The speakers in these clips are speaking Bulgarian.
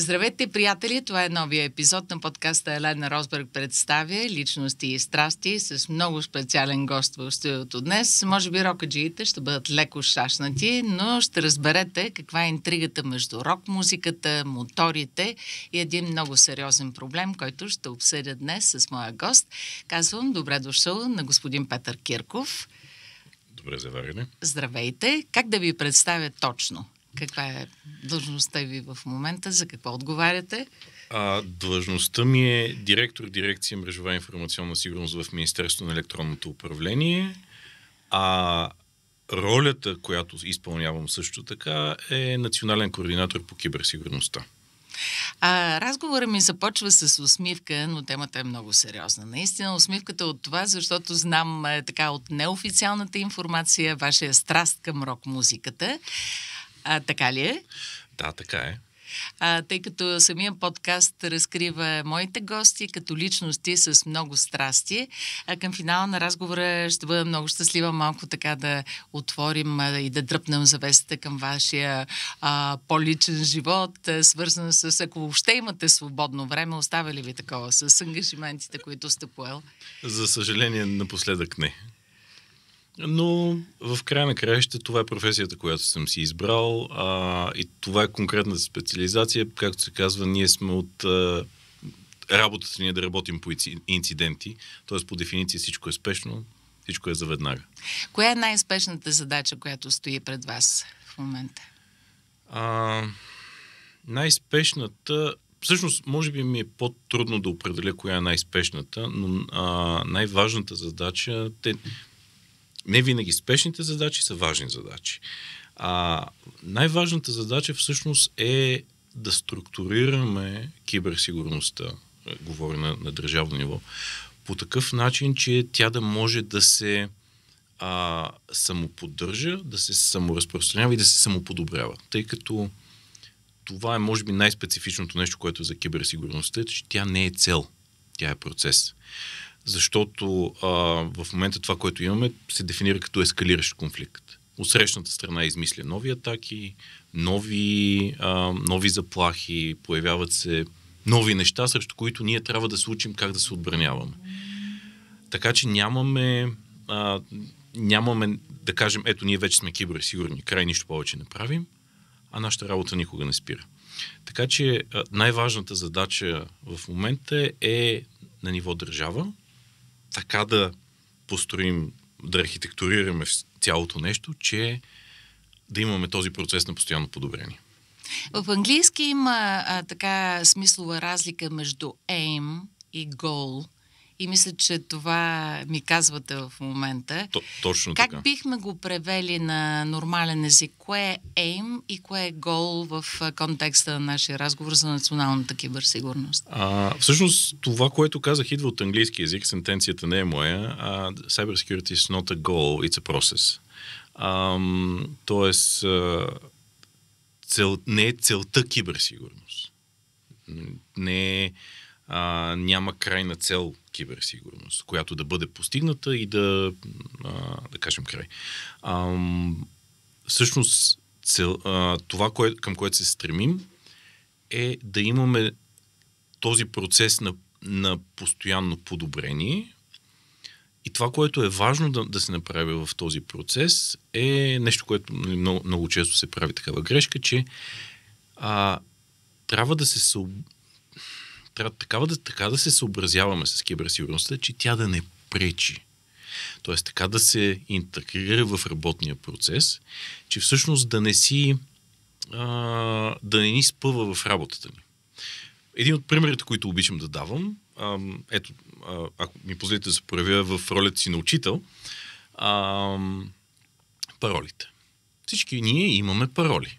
Здравейте, приятели! Това е новия епизод на подкаста Елена Росберг представя личности и страсти с много специален гост в студиото днес. Може би рокаджиите ще бъдат леко шашнати, но ще разберете каква е интригата между рок-музиката, моторите и един много сериозен проблем, който ще обсъдя днес с моя гост. Казвам добре дошъл на господин Петър Кирков. Добре заварене. Здравейте! Как да ви представя точно? Каква е длъжността ви в момента? За какво отговаряте? А, длъжността ми е директор дирекция мрежова информационна сигурност в Министерство на електронното управление. А ролята, която изпълнявам също така, е национален координатор по киберсигурността. А, разговора ми започва с усмивка, но темата е много сериозна. Наистина усмивката е от това, защото знам е, така от неофициалната информация вашия страст към рок-музиката. А, така ли е? Да, така е. А, тъй като самия подкаст разкрива моите гости като личности с много страсти. А, към финала на разговора ще бъда много щастлива малко така да отворим а, и да дръпнем завесата към вашия а, по-личен живот, а, свързан с ако въобще имате свободно време, оставя ли ви такова с ангажиментите, които сте поел? За съжаление, напоследък не. Но в края на краища това е професията, която съм си избрал а, и това е конкретната специализация. Както се казва, ние сме от а, работата ни е да работим по инциденти, т.е. по дефиниция всичко е спешно, всичко е заведнага. Коя е най-спешната задача, която стои пред вас в момента? А, най-спешната всъщност, може би ми е по-трудно да определя коя е най-спешната, но а, най-важната задача, те, не винаги спешните задачи са важни задачи. А най-важната задача всъщност е да структурираме киберсигурността, е, говоря на, на държавно ниво, по такъв начин, че тя да може да се а, самоподдържа, да се саморазпространява и да се самоподобрява. Тъй като това е, може би, най-специфичното нещо, което е за киберсигурността, е, че тя не е цел, тя е процес защото а, в момента това, което имаме, се дефинира като ескалиращ конфликт. От срещната страна измисля нови атаки, нови, а, нови заплахи, появяват се нови неща, срещу които ние трябва да се учим как да се отбраняваме. Така че нямаме, а, нямаме да кажем, ето ние вече сме киберсигурни, край нищо повече не правим, а нашата работа никога не спира. Така че най-важната задача в момента е на ниво държава така да построим, да архитектурираме цялото нещо, че да имаме този процес на постоянно подобрение. В английски има а, така смислова разлика между aim и goal. И мисля, че това ми казвате в момента. То, точно как така. бихме го превели на нормален език? Кое е aim и кое е гол в контекста на нашия разговор за националната киберсигурност? А, всъщност, това, което казах, идва от английски язик. Сентенцията не е моя. А, security is not a goal, it's a process. А, тоест, цел, не е целта киберсигурност. Не е а, няма крайна цел киберсигурност, която да бъде постигната и да, а, да кажем край. А, всъщност, цел, а, това, кое, към което се стремим, е да имаме този процес на, на постоянно подобрение. И това, което е важно да, да се направи в този процес, е нещо, което нали, много, много често се прави такава грешка, че а, трябва да се съобразим трябва такава да, така да се съобразяваме с киберсигурността, че тя да не пречи. Тоест така да се интегрира в работния процес, че всъщност да не си а, да не ни спъва в работата ни. Един от примерите, които обичам да давам, а, ето, а, ако ми позволите да се проявя в ролята си на учител, а, паролите. Всички ние имаме пароли.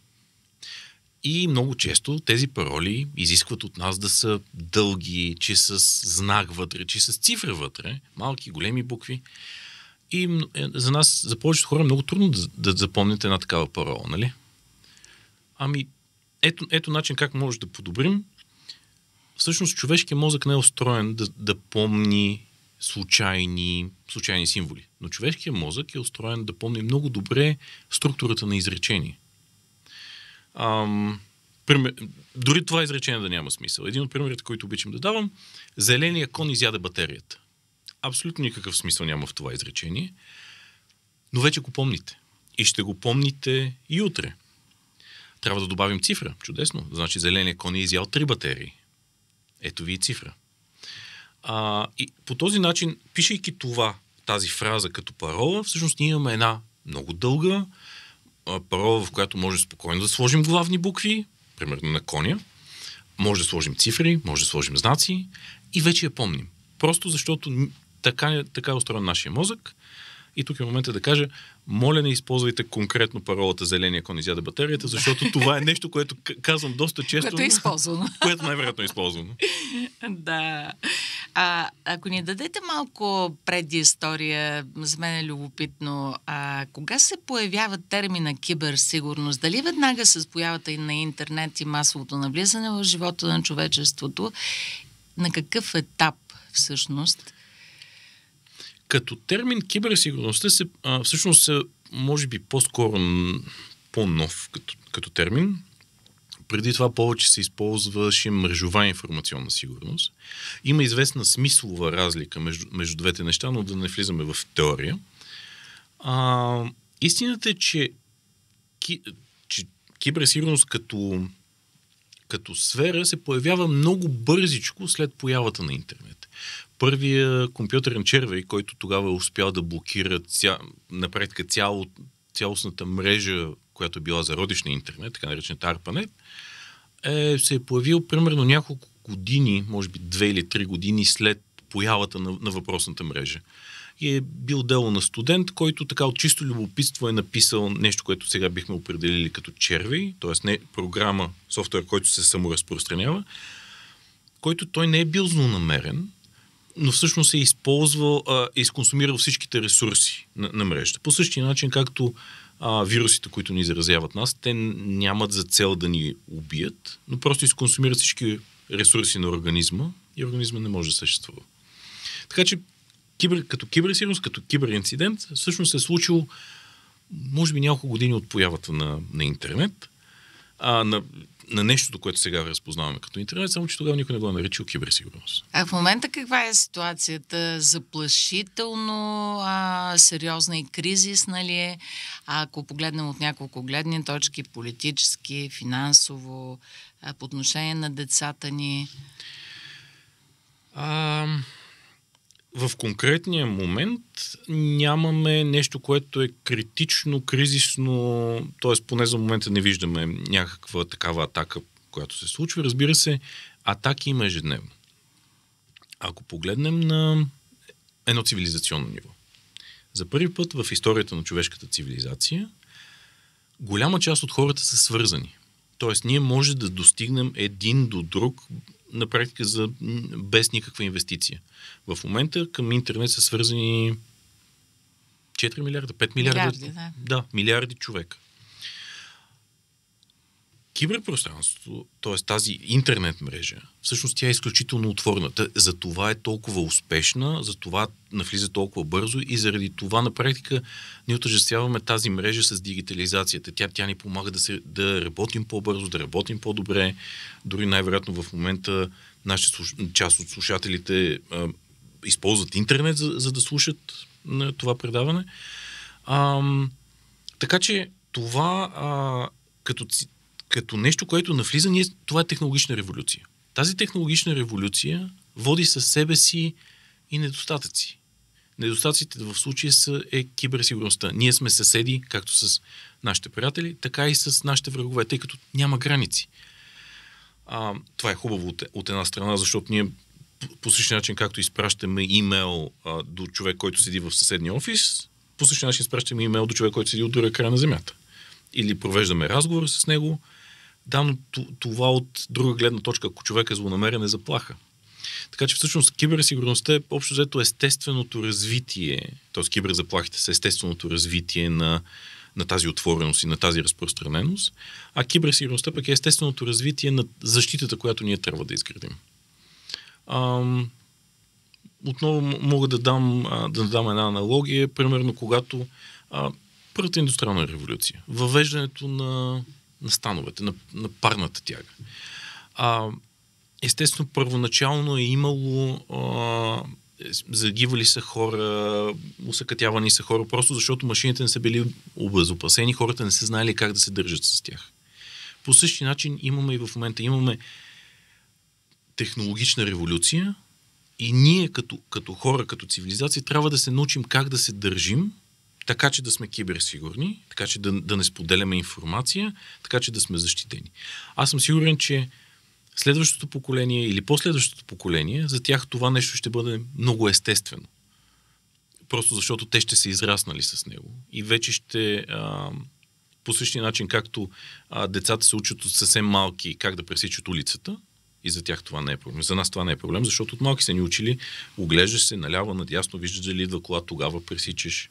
И много често тези пароли изискват от нас да са дълги, че с знак вътре, че с цифра вътре, малки, големи букви. И е, за нас, за повечето хора, е много трудно да, да запомнят една такава парола, нали? Ами, ето, ето начин как може да подобрим. Всъщност, човешкият мозък не е устроен да, да помни случайни, случайни символи. Но човешкият мозък е устроен да помни много добре структурата на изречение. Ам, пример, дори това изречение да няма смисъл. Един от примерите, които обичам да давам, зеления кон изяде батерията. Абсолютно никакъв смисъл няма в това изречение, но вече го помните. И ще го помните и утре. Трябва да добавим цифра. Чудесно. Значи зеления кон е изял три батерии. Ето ви и цифра. А, и по този начин, пишейки това, тази фраза като парола, всъщност ние имаме една много дълга, парола, в която може спокойно да сложим главни букви, примерно на коня, може да сложим цифри, може да сложим знаци и вече я помним. Просто защото така, е, така е устроен нашия мозък и тук е момента да кажа, моля не използвайте конкретно паролата зеления не изяде батерията, защото това е нещо, което казвам доста често. Което е използвано. Което най-вероятно е използвано. да. А, ако ни дадете малко предистория, за мен е любопитно, а, кога се появява термина киберсигурност? Дали веднага с появата и на интернет и масовото навлизане в живота на човечеството? На какъв етап всъщност като термин киберсигурността се, а, всъщност се, може би по-скоро по-нов като, като термин. Преди това повече се използваше мрежова информационна сигурност. Има известна смислова разлика между, между двете неща, но да не влизаме в теория. А, истината е, че, ки, че киберсигурност като, като сфера се появява много бързичко след появата на интернет първия компютърен червей, който тогава е успял да блокира ця, напредка цяло, цялостната мрежа, която е била за родишния интернет, така наречената ARPANET, е, се е появил примерно няколко години, може би две или три години след появата на, на въпросната мрежа. И е бил дело на студент, който така от чисто любопитство е написал нещо, което сега бихме определили като черви, т.е. не програма, софтуер, който се саморазпространява, който той не е бил злонамерен, но всъщност е използвал, е изконсумирал всичките ресурси на, на мрежата. По същия начин, както а, вирусите, които ни заразяват нас, те нямат за цел да ни убият, но просто изконсумират всички ресурси на организма и организма не може да съществува. Така че кибер, като киберсигурност, като киберинцидент, всъщност е случило може би няколко години от появата на, на интернет, а, на на нещото, което сега разпознаваме като интернет, само че тогава никой не го е наричал киберсигурност. А в момента каква е ситуацията? Заплашително а, сериозна и кризис, нали е? А, ако погледнем от няколко гледни точки, политически, финансово, а, по отношение на децата ни? А, в конкретния момент нямаме нещо, което е критично, кризисно, т.е. поне за момента не виждаме някаква такава атака, която се случва. Разбира се, атаки има ежедневно. Ако погледнем на едно цивилизационно ниво. За първи път в историята на човешката цивилизация голяма част от хората са свързани. Тоест, ние може да достигнем един до друг на практика за, без никаква инвестиция. В момента към интернет са свързани 4 милиарда, 5 милиарда. Милиарди, да. да, милиарди човека киберпространството, т.е. тази интернет мрежа, всъщност тя е изключително отворена. За това е толкова успешна, за това навлиза толкова бързо и заради това на практика ние отъжествяваме тази мрежа с дигитализацията. Тя, тя ни помага да, се, да работим по-бързо, да работим по-добре. Дори най-вероятно в момента нашите, част от слушателите а, използват интернет, за, за да слушат на това предаване. А, така че това а, като като нещо, което навлиза, ние, това е технологична революция. Тази технологична революция води със себе си и недостатъци. Недостатъците в случая са е киберсигурността. Ние сме съседи, както с нашите приятели, така и с нашите врагове, тъй като няма граници. А, това е хубаво от, от една страна, защото ние по същия начин, както изпращаме имейл а, до човек, който седи в съседния офис, по същия начин изпращаме имейл до човек, който седи от друга края на земята или провеждаме разговор с него. Да, но това от друга гледна точка, ако човек е злонамерен, е заплаха. Така че всъщност киберсигурността е общо взето естественото развитие, т.е. киберзаплахите са естественото развитие на, на тази отвореност и на тази разпространеност, а киберсигурността пък е естественото развитие на защитата, която ние трябва да изградим. Ам, отново мога да дам, да дам една аналогия, примерно когато а, Първата индустриална революция. Въвеждането на, на становете, на, на парната тяга. А, естествено, първоначално е имало а, загивали са хора, усъкътявани са хора, просто защото машините не са били обезопасени, хората не са знали как да се държат с тях. По същия начин имаме и в момента, имаме технологична революция и ние като, като хора, като цивилизация трябва да се научим как да се държим така че да сме киберсигурни, така че да, да не споделяме информация, така че да сме защитени. Аз съм сигурен, че следващото поколение или последващото поколение, за тях това нещо ще бъде много естествено. Просто защото те ще са израснали с него и вече ще. А, по същия начин, както а, децата се учат от съвсем малки как да пресичат улицата, и за тях това не е проблем. За нас това не е проблем, защото от малки са ни учили, оглеждаш се наляво, надясно, виждаш дали идва кола, тогава пресичаш.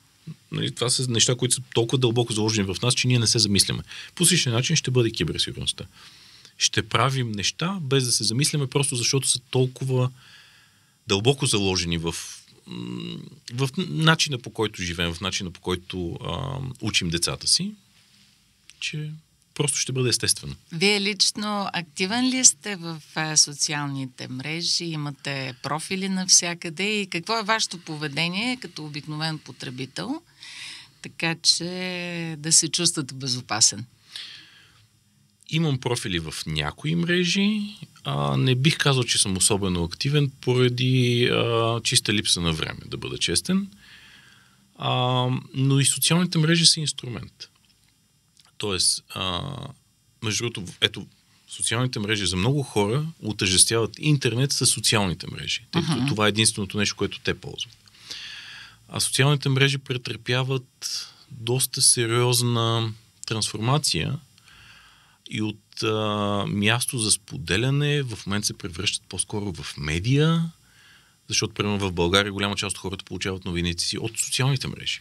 Нали, това са неща, които са толкова дълбоко заложени в нас, че ние не се замисляме. По същия начин ще бъде киберсигурността. Ще правим неща, без да се замисляме, просто защото са толкова дълбоко заложени в, в начина по който живеем, в начина по който а, учим децата си, че просто ще бъде естествено. Вие лично активен ли сте в е, социалните мрежи? Имате профили навсякъде и какво е вашето поведение като обикновен потребител, така че да се чувствате безопасен? Имам профили в някои мрежи. А, не бих казал, че съм особено активен поради а, чиста липса на време, да бъда честен. А, но и социалните мрежи са инструмент. Тоест, а, между другото, ето, социалните мрежи за много хора отъжестяват интернет с социалните мрежи. Тъй като uh-huh. това е единственото нещо, което те ползват. А социалните мрежи претърпяват доста сериозна трансформация и от а, място за споделяне в момент се превръщат по-скоро в медия, защото, примерно, в България голяма част от хората получават новините си от социалните мрежи.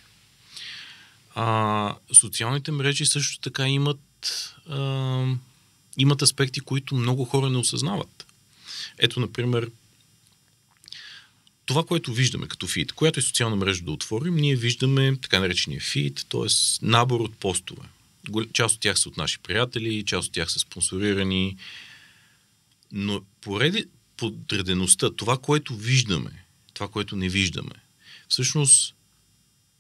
А, социалните мрежи също така имат, а, имат аспекти, които много хора не осъзнават. Ето, например, това, което виждаме като фид, която и е социална мрежа да отворим, ние виждаме така наречения фид, т.е. набор от постове. Част от тях са от наши приятели, част от тях са спонсорирани. Но пореди подредеността, това, което виждаме, това, което не виждаме, всъщност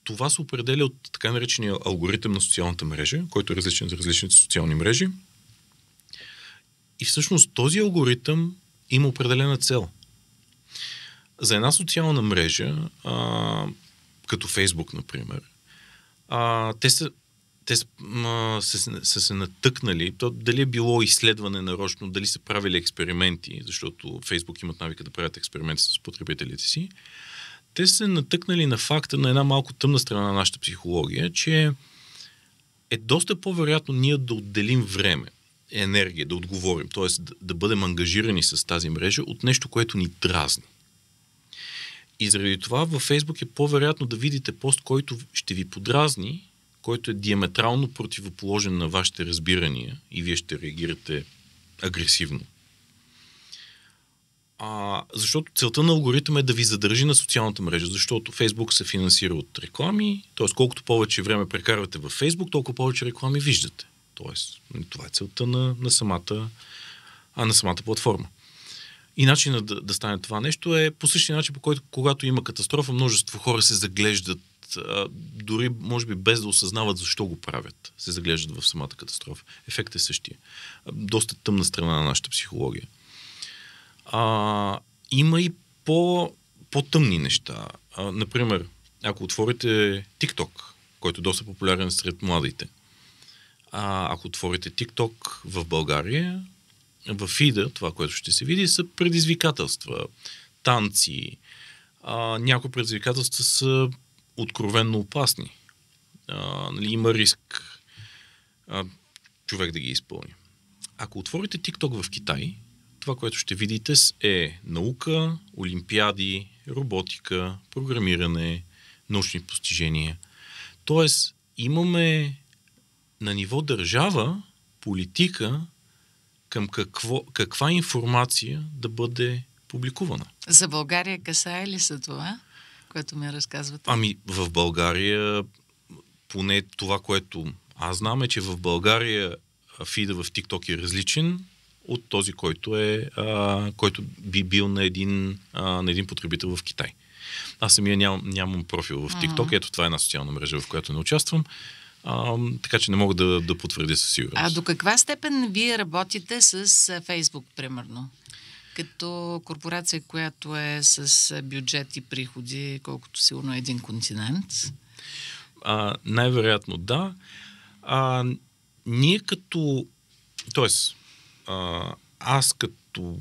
това се определя от така наречения алгоритъм на социалната мрежа, който е различен за различните социални мрежи. И всъщност този алгоритъм има определена цел. За една социална мрежа, а, като Фейсбук, например, а, те са те а, са, са се натъкнали, то дали е било изследване нарочно, дали са правили експерименти, защото Фейсбук имат навика да правят експерименти с потребителите си, те са натъкнали на факта на една малко тъмна страна на нашата психология, че е доста по-вероятно ние да отделим време, енергия, да отговорим, т.е. Да, да бъдем ангажирани с тази мрежа от нещо, което ни дразни. И заради това във Фейсбук е по-вероятно да видите пост, който ще ви подразни, който е диаметрално противоположен на вашите разбирания и вие ще реагирате агресивно а, защото целта на алгоритъм е да ви задържи на социалната мрежа, защото Фейсбук се финансира от реклами, т.е. колкото повече време прекарвате във Фейсбук, толкова повече реклами виждате. Тоест, това е целта на, на, самата, а, на самата платформа. И начинът да, да стане това нещо е по същия начин, по който когато има катастрофа, множество хора се заглеждат, а, дори може би без да осъзнават защо го правят, се заглеждат в самата катастрофа. Ефектът е същия. Доста тъмна страна на нашата психология. А, има и по, по-тъмни неща. А, например, ако отворите TikTok, който е доста популярен сред младите, а, ако отворите TikTok в България, в фида, това, което ще се види, са предизвикателства, танци. А, някои предизвикателства са откровенно опасни. А, нали, има риск а, човек да ги изпълни. Ако отворите TikTok в Китай, това, което ще видите е наука, олимпиади, роботика, програмиране, научни постижения. Тоест, имаме на ниво държава политика към какво, каква информация да бъде публикувана. За България касае ли са това, което ми разказвате? Ами, в България, поне това, което аз знам е, че в България фида в Тикток е различен от този, който, е, а, който би бил на един, а, на един потребител в Китай. Аз самия ням, нямам профил в TikTok, mm-hmm. ето това е една социална мрежа, в която не участвам. А, така че не мога да, да потвърдя със сигурност. А до каква степен вие работите с Facebook, примерно? Като корпорация, която е с бюджет и приходи, колкото сигурно е един континент? А, най-вероятно да. А, ние като... Тоест, а, аз като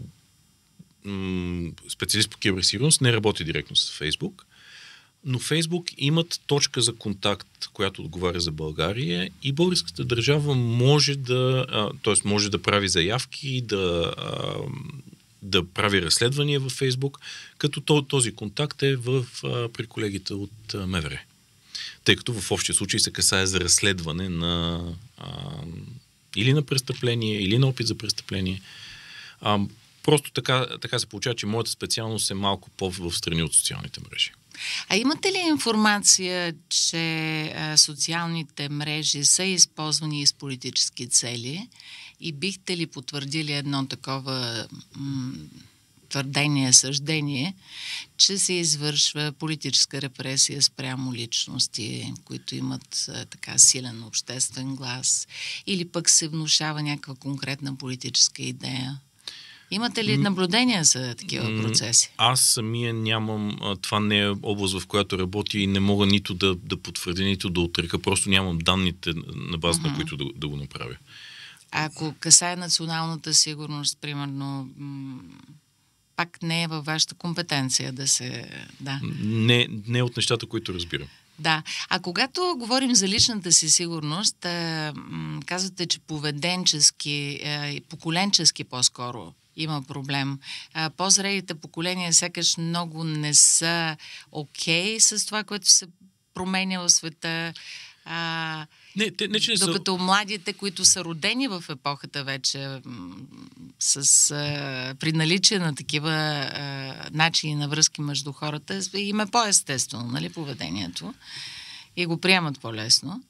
м- специалист по киберсигурност не работя директно с Фейсбук, но Фейсбук имат точка за контакт, която отговаря за България и българската държава може да, а, т.е. може да прави заявки, да, да прави разследвания във Фейсбук, като този контакт е в, а, при колегите от МВР. Тъй като в общия случай се касае за разследване на или на престъпление, или на опит за престъпление. А, просто така, така се получава, че моята специалност е малко по-в страни от социалните мрежи. А имате ли информация, че а, социалните мрежи са използвани и с политически цели? И бихте ли потвърдили едно такова м- твърдение, съждение, че се извършва политическа репресия спрямо личности, които имат така силен обществен глас, или пък се внушава някаква конкретна политическа идея. Имате ли наблюдения за такива процеси? Аз самия нямам. Това не е област, в която работя и не мога нито да, да потвърдя, нито да отрека. Просто нямам данните на база, uh-huh. на които да, да го направя. Ако касае националната сигурност, примерно, пак не е във вашата компетенция да се... Да. Не, не от нещата, които разбирам. Да. А когато говорим за личната си сигурност, казвате, че поведенчески, и поколенчески по-скоро има проблем. по-зрелите поколения сякаш много не са окей okay с това, което се променя в света. А, не, те, не, че не докато са... младите, които са родени в епохата вече с, а, при наличие на такива а, начини на връзки между хората, им е по-естествено нали, поведението и го приемат по-лесно.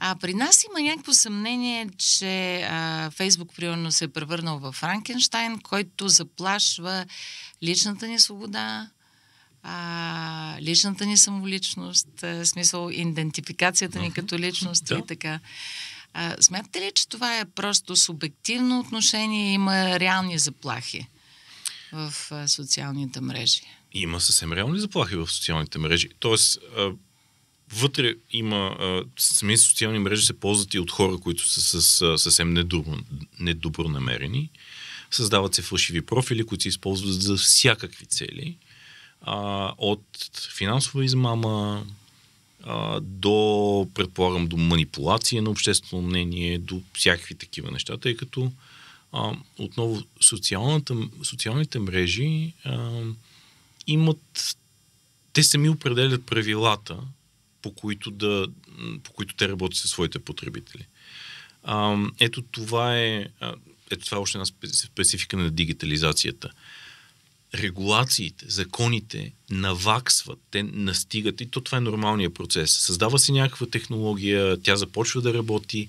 А при нас има някакво съмнение, че а, Фейсбук примерно се е превърнал в Франкенштайн, който заплашва личната ни свобода, а, личната ни самоличност, а, е, смисъл идентификацията ни като личност да. и така. А, смятате ли, че това е просто субективно отношение и има реални заплахи в а, социалните мрежи? Има съвсем реални заплахи в социалните мрежи. Тоест, а, вътре има... сами социални мрежи се ползват и от хора, които са с, с, съвсем недобро, недобронамерени. Създават се фалшиви профили, които се използват за всякакви цели а, от финансова измама а, до, предполагам, до манипулация на обществено мнение, до всякакви такива неща, тъй като а, отново социалните мрежи а, имат, те сами определят правилата, по които, да, по които те работят със своите потребители. А, ето това е, ето това е още една специфика на дигитализацията регулациите, законите наваксват, те настигат и то това е нормалният процес. Създава се някаква технология, тя започва да работи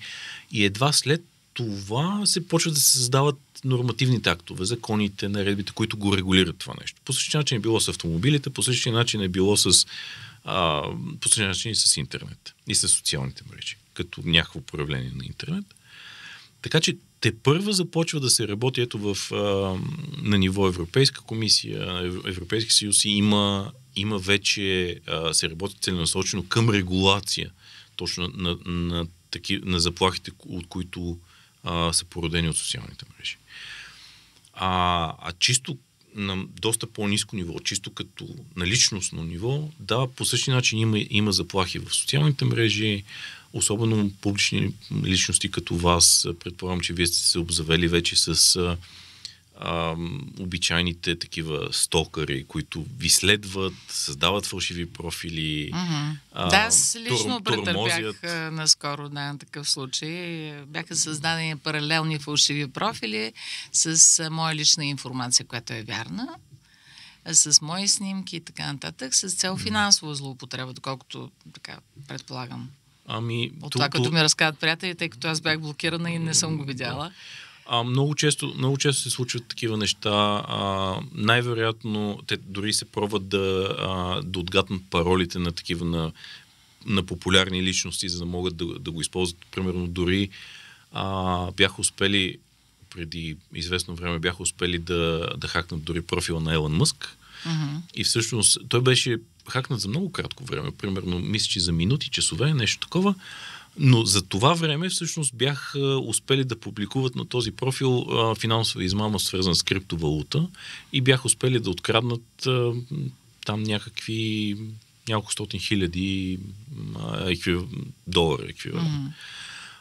и едва след това се почва да се създават нормативните актове, законите, наредбите, които го регулират това нещо. По същия начин е било с автомобилите, по същия начин е било с, а, по същия начин и с интернет и с социалните мрежи, като някакво проявление на интернет. Така че те първа започва да се работи ето в, а, на ниво Европейска комисия, Европейски съюз има, има вече, а, се работи целенасочено към регулация точно на, на, таки, на заплахите, от които а, са породени от социалните мрежи. А, а чисто на доста по-низко ниво, чисто като на личностно ниво, да, по същия начин има, има заплахи в социалните мрежи, особено публични личности като вас, предполагам, че вие сте се обзавели вече с а, а, обичайните такива стокъри, които ви следват, създават фалшиви профили. Mm-hmm. А, да, аз лично тур, претърпях наскоро да, на такъв случай. Бяха създадени паралелни фалшиви профили с а, моя лична информация, която е вярна с мои снимки и така нататък, с цел финансова злоупотреба, доколкото така предполагам. Ами, От това, което ми разказват приятели, тъй като аз бях блокирана и не съм го видяла. А, много, често, много често се случват такива неща. А, най-вероятно те дори се пробват да, а, да отгаднат паролите на такива на, на популярни личности, за да могат да, да го използват. Примерно дори а, бях успели преди известно време бяха успели да, да хакнат дори профила на Елън Мъск. Uh-huh. И всъщност той беше хакнат за много кратко време, примерно, мисля, че за минути, часове, нещо такова. Но за това време всъщност бях успели да публикуват на този профил а, финансова измама, свързана с криптовалута и бях успели да откраднат а, там някакви няколко стотин хиляди а, еквив... долара еквивалент. Mm.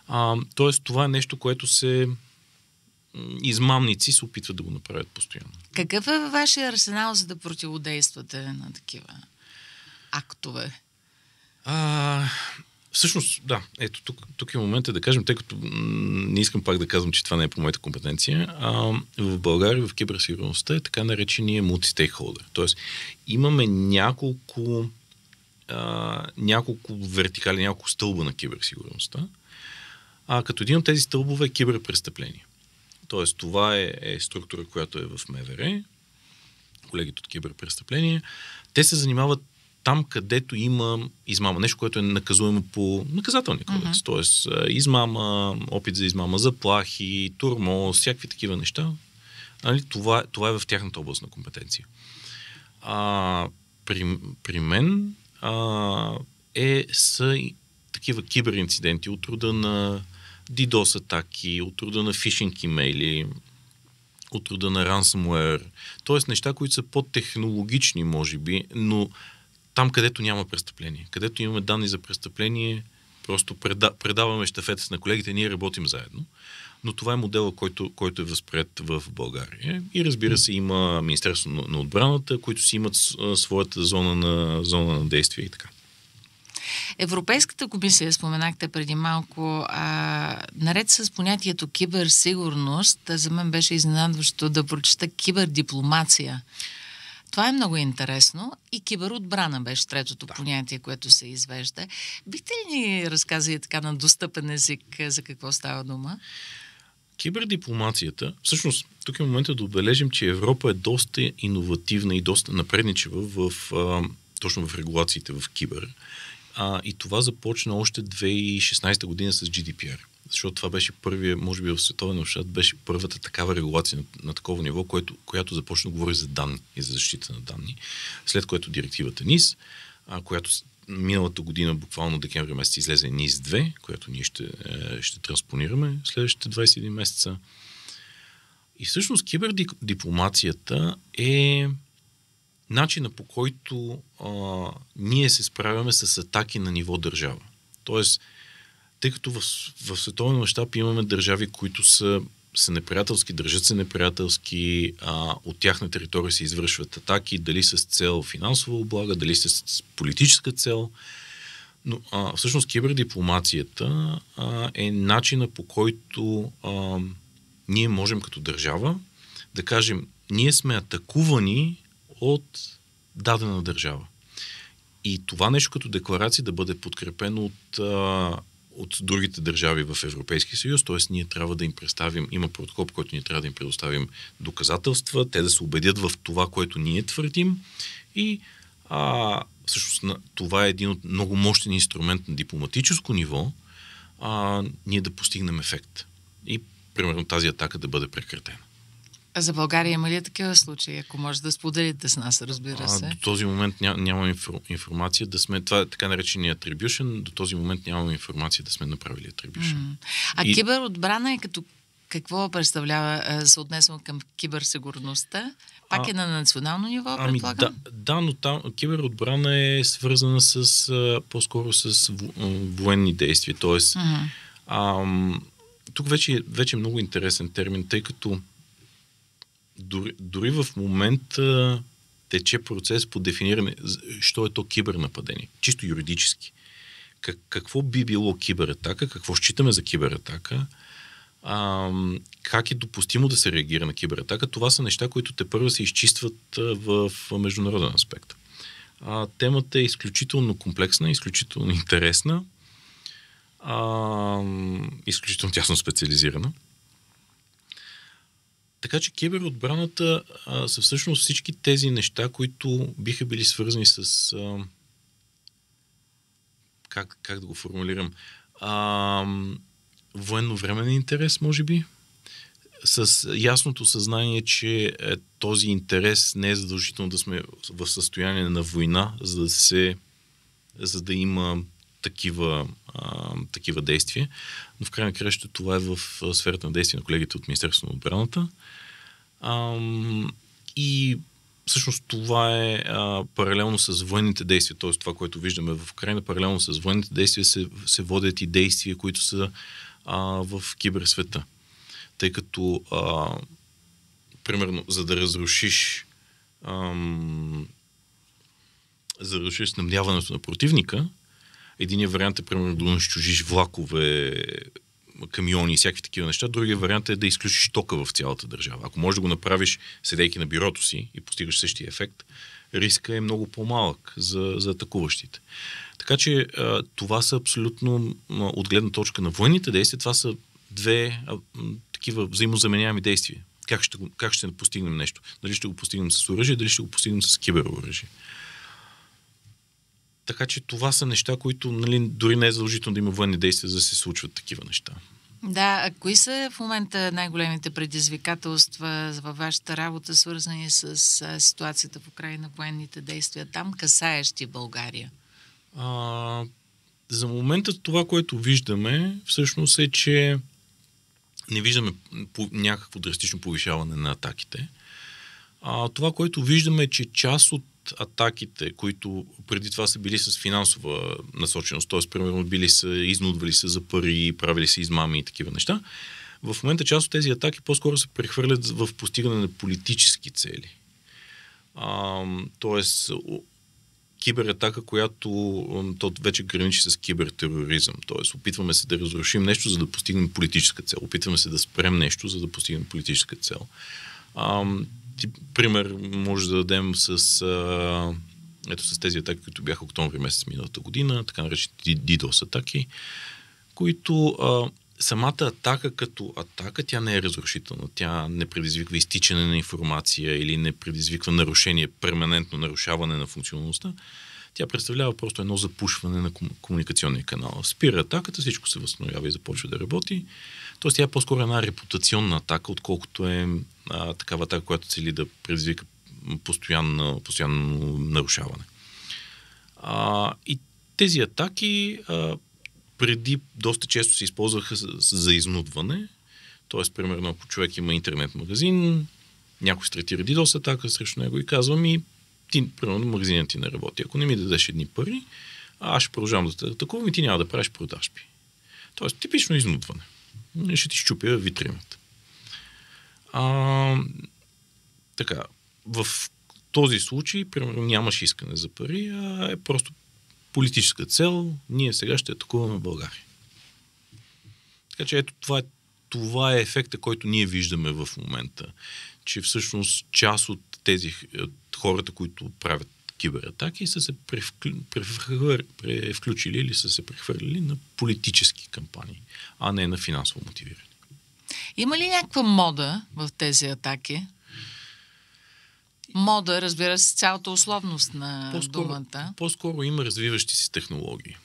А, тоест това е нещо, което се измамници се опитват да го направят постоянно. Какъв е вашия арсенал за да противодействате на такива актове? А, всъщност, да, ето тук, тук е момента да кажем, тъй като не искам пак да казвам, че това не е по моята компетенция. А, в България в киберсигурността е така наречения мултистейкхолдер. Тоест, имаме няколко, а, няколко вертикали, няколко стълба на киберсигурността. А като един от тези стълбове е киберпрестъпление. Тоест, това е, е структура, която е в МВР, колегите от киберпрестъпление. Те се занимават там, където има измама, нещо, което е наказуемо по наказателния кодекс, mm-hmm. т.е. измама, опит за измама, заплахи, турмоз, всякакви такива неща, нали, това, това е в тяхната област на компетенция. А, при, при мен а, е, са такива киберинциденти от труда на DDoS атаки, от труда на фишинг имейли, от труда на ransomware, т.е. неща, които са по-технологични, може би, но там, където няма престъпление. Където имаме данни за престъпление, просто преда, предаваме щафета на колегите, ние работим заедно. Но това е модела, който, който е възпред в България. И разбира се, има Министерство на, на отбраната, които си имат своята зона на, зона на действие и така. Европейската комисия, споменахте преди малко, а, наред с понятието киберсигурност, за мен беше изненадващо да прочета кибердипломация. Това е много интересно. И киберотбрана беше третото да. понятие, което се извежда. Бихте ли ни разказали така на достъпен език е, за какво става дума? Кибердипломацията, всъщност, тук е момента да отбележим, че Европа е доста иновативна и доста напредничева в, а, точно в регулациите в кибер. А, и това започна още 2016 година с GDPR защото това беше първия, може би в световен общат, беше първата такава регулация на, на такова ниво, което, която започна да говори за данни и за защита на данни, след което директивата НИС, а, която миналата година, буквално декември месец, излезе НИС 2, която ние ще, е, ще транспонираме следващите 21 месеца. И всъщност кибердипломацията е начина по който а, ние се справяме с атаки на ниво държава. Тоест, тъй като в, в световен мащаб имаме държави, които са са неприятелски, държат се неприятелски, а, от тях на територия се извършват атаки, дали с цел финансова облага, дали с политическа цел. Но а, всъщност кибердипломацията а, е начина по който а, ние можем като държава да кажем, ние сме атакувани от дадена държава. И това нещо като декларация да бъде подкрепено от а, от другите държави в Европейския съюз, т.е. ние трябва да им представим, има протокол, който ние трябва да им предоставим доказателства, те да се убедят в това, което ние твърдим и а, всъщност това е един от много мощен инструмент на дипломатическо ниво, а, ние да постигнем ефект. И примерно тази атака да бъде прекратена. А за България има ли е такива случаи? Ако може да споделите с нас, разбира се. А, до този момент ням, няма инфо, информация да сме... Това е така наречения атрибюшен. До този момент няма информация да сме направили атрибюшен. А и... киберотбрана е като какво представлява съотнесено към киберсигурността? Пак а, е на национално ниво, ами, предполагам? Да, да, но там киберотбрана е свързана с по-скоро с военни действия. Тоест, mm-hmm. ам, тук вече, вече е много интересен термин, тъй като дори, дори в момента тече процес по дефиниране, що е то кибернападение, чисто юридически. Как, какво би било кибератака, какво считаме за кибератака, а, как е допустимо да се реагира на кибератака, това са неща, които те първо се изчистват в, в международен аспект. А, темата е изключително комплексна, изключително интересна, а, изключително тясно специализирана. Така че киберотбраната а, са всъщност всички тези неща, които биха били свързани с... А, как, как да го формулирам? А, военновременен интерес, може би, с ясното съзнание, че е, този интерес не е задължително да сме в състояние на война, за да се за да има такива а, такива действия. Но в крайна краща това е в сферата на действие на колегите от Министерството на отбраната. А, и всъщност това е а, паралелно с военните действия, т.е. това, което виждаме в Украина, паралелно с военните действия се, се водят и действия, които са а, в киберсвета. Тъй като, а, примерно, за да разрушиш А, за да разрушиш снабдяването на противника, Единият вариант е, примерно, да унищожиш влакове, камиони и всякакви такива неща. Другият вариант е да изключиш тока в цялата държава. Ако можеш да го направиш, седейки на бюрото си и постигаш същия ефект, риска е много по-малък за, за атакуващите. Така че това са абсолютно, от гледна точка на военните действия, това са две а, такива взаимозаменяеми действия. Как ще, как ще постигнем нещо? Дали ще го постигнем с оръжие, дали ще го постигнем с кибероръжие. Така че това са неща, които нали, дори не е задължително да има военни действия, за да се случват такива неща. Да, а кои са в момента най-големите предизвикателства във вашата работа, свързани с ситуацията в Украина, военните действия там, касаещи България? А, за момента това, което виждаме, всъщност е, че не виждаме някакво драстично повишаване на атаките. А, това, което виждаме е, че част от атаките, които преди това са били с финансова насоченост, т.е. примерно били са, изнудвали се за пари, правили се измами и такива неща, в момента част от тези атаки по-скоро се прехвърлят в постигане на политически цели. тоест, кибератака, която то вече граничи с кибертероризъм. Тоест, опитваме се да разрушим нещо, за да постигнем политическа цел. Опитваме се да спрем нещо, за да постигнем политическа цел ти пример може да дадем с, а, ето с тези атаки, които бяха октомври месец миналата година, така наречените DDoS атаки, които а, самата атака като атака, тя не е разрушителна. Тя не предизвиква изтичане на информация или не предизвиква нарушение, перманентно нарушаване на функционалността. Тя представлява просто едно запушване на комуникационния канал. Спира атаката, всичко се възстановява и започва да работи. Тоест тя е по-скоро една репутационна атака, отколкото е а, такава която цели да предизвика постоянно, постоянно нарушаване. А, и тези атаки а, преди доста често се използваха за изнудване. Тоест, примерно, ако човек има интернет магазин, някой третира DDoS атака срещу него и казва ми, ти, примерно, магазинът ти не работи. Ако не ми дадеш едни пари, аз ще продължавам да те атакувам и ти няма да правиш продажби. Тоест, типично изнудване. Ще ти щупя витримата. А, така, в този случай, примерно, нямаш искане за пари, а е просто политическа цел. Ние сега ще атакуваме България. Така че ето това е, това е ефекта, който ние виждаме в момента. Че всъщност част от тези от хората, които правят кибератаки, са се превключили или са се прехвърлили на политически кампании, а не на финансово мотивиране. Има ли някаква мода в тези атаки? Мода, разбира се, цялата условност на по-скоро, думата. По-скоро има развиващи се технологии.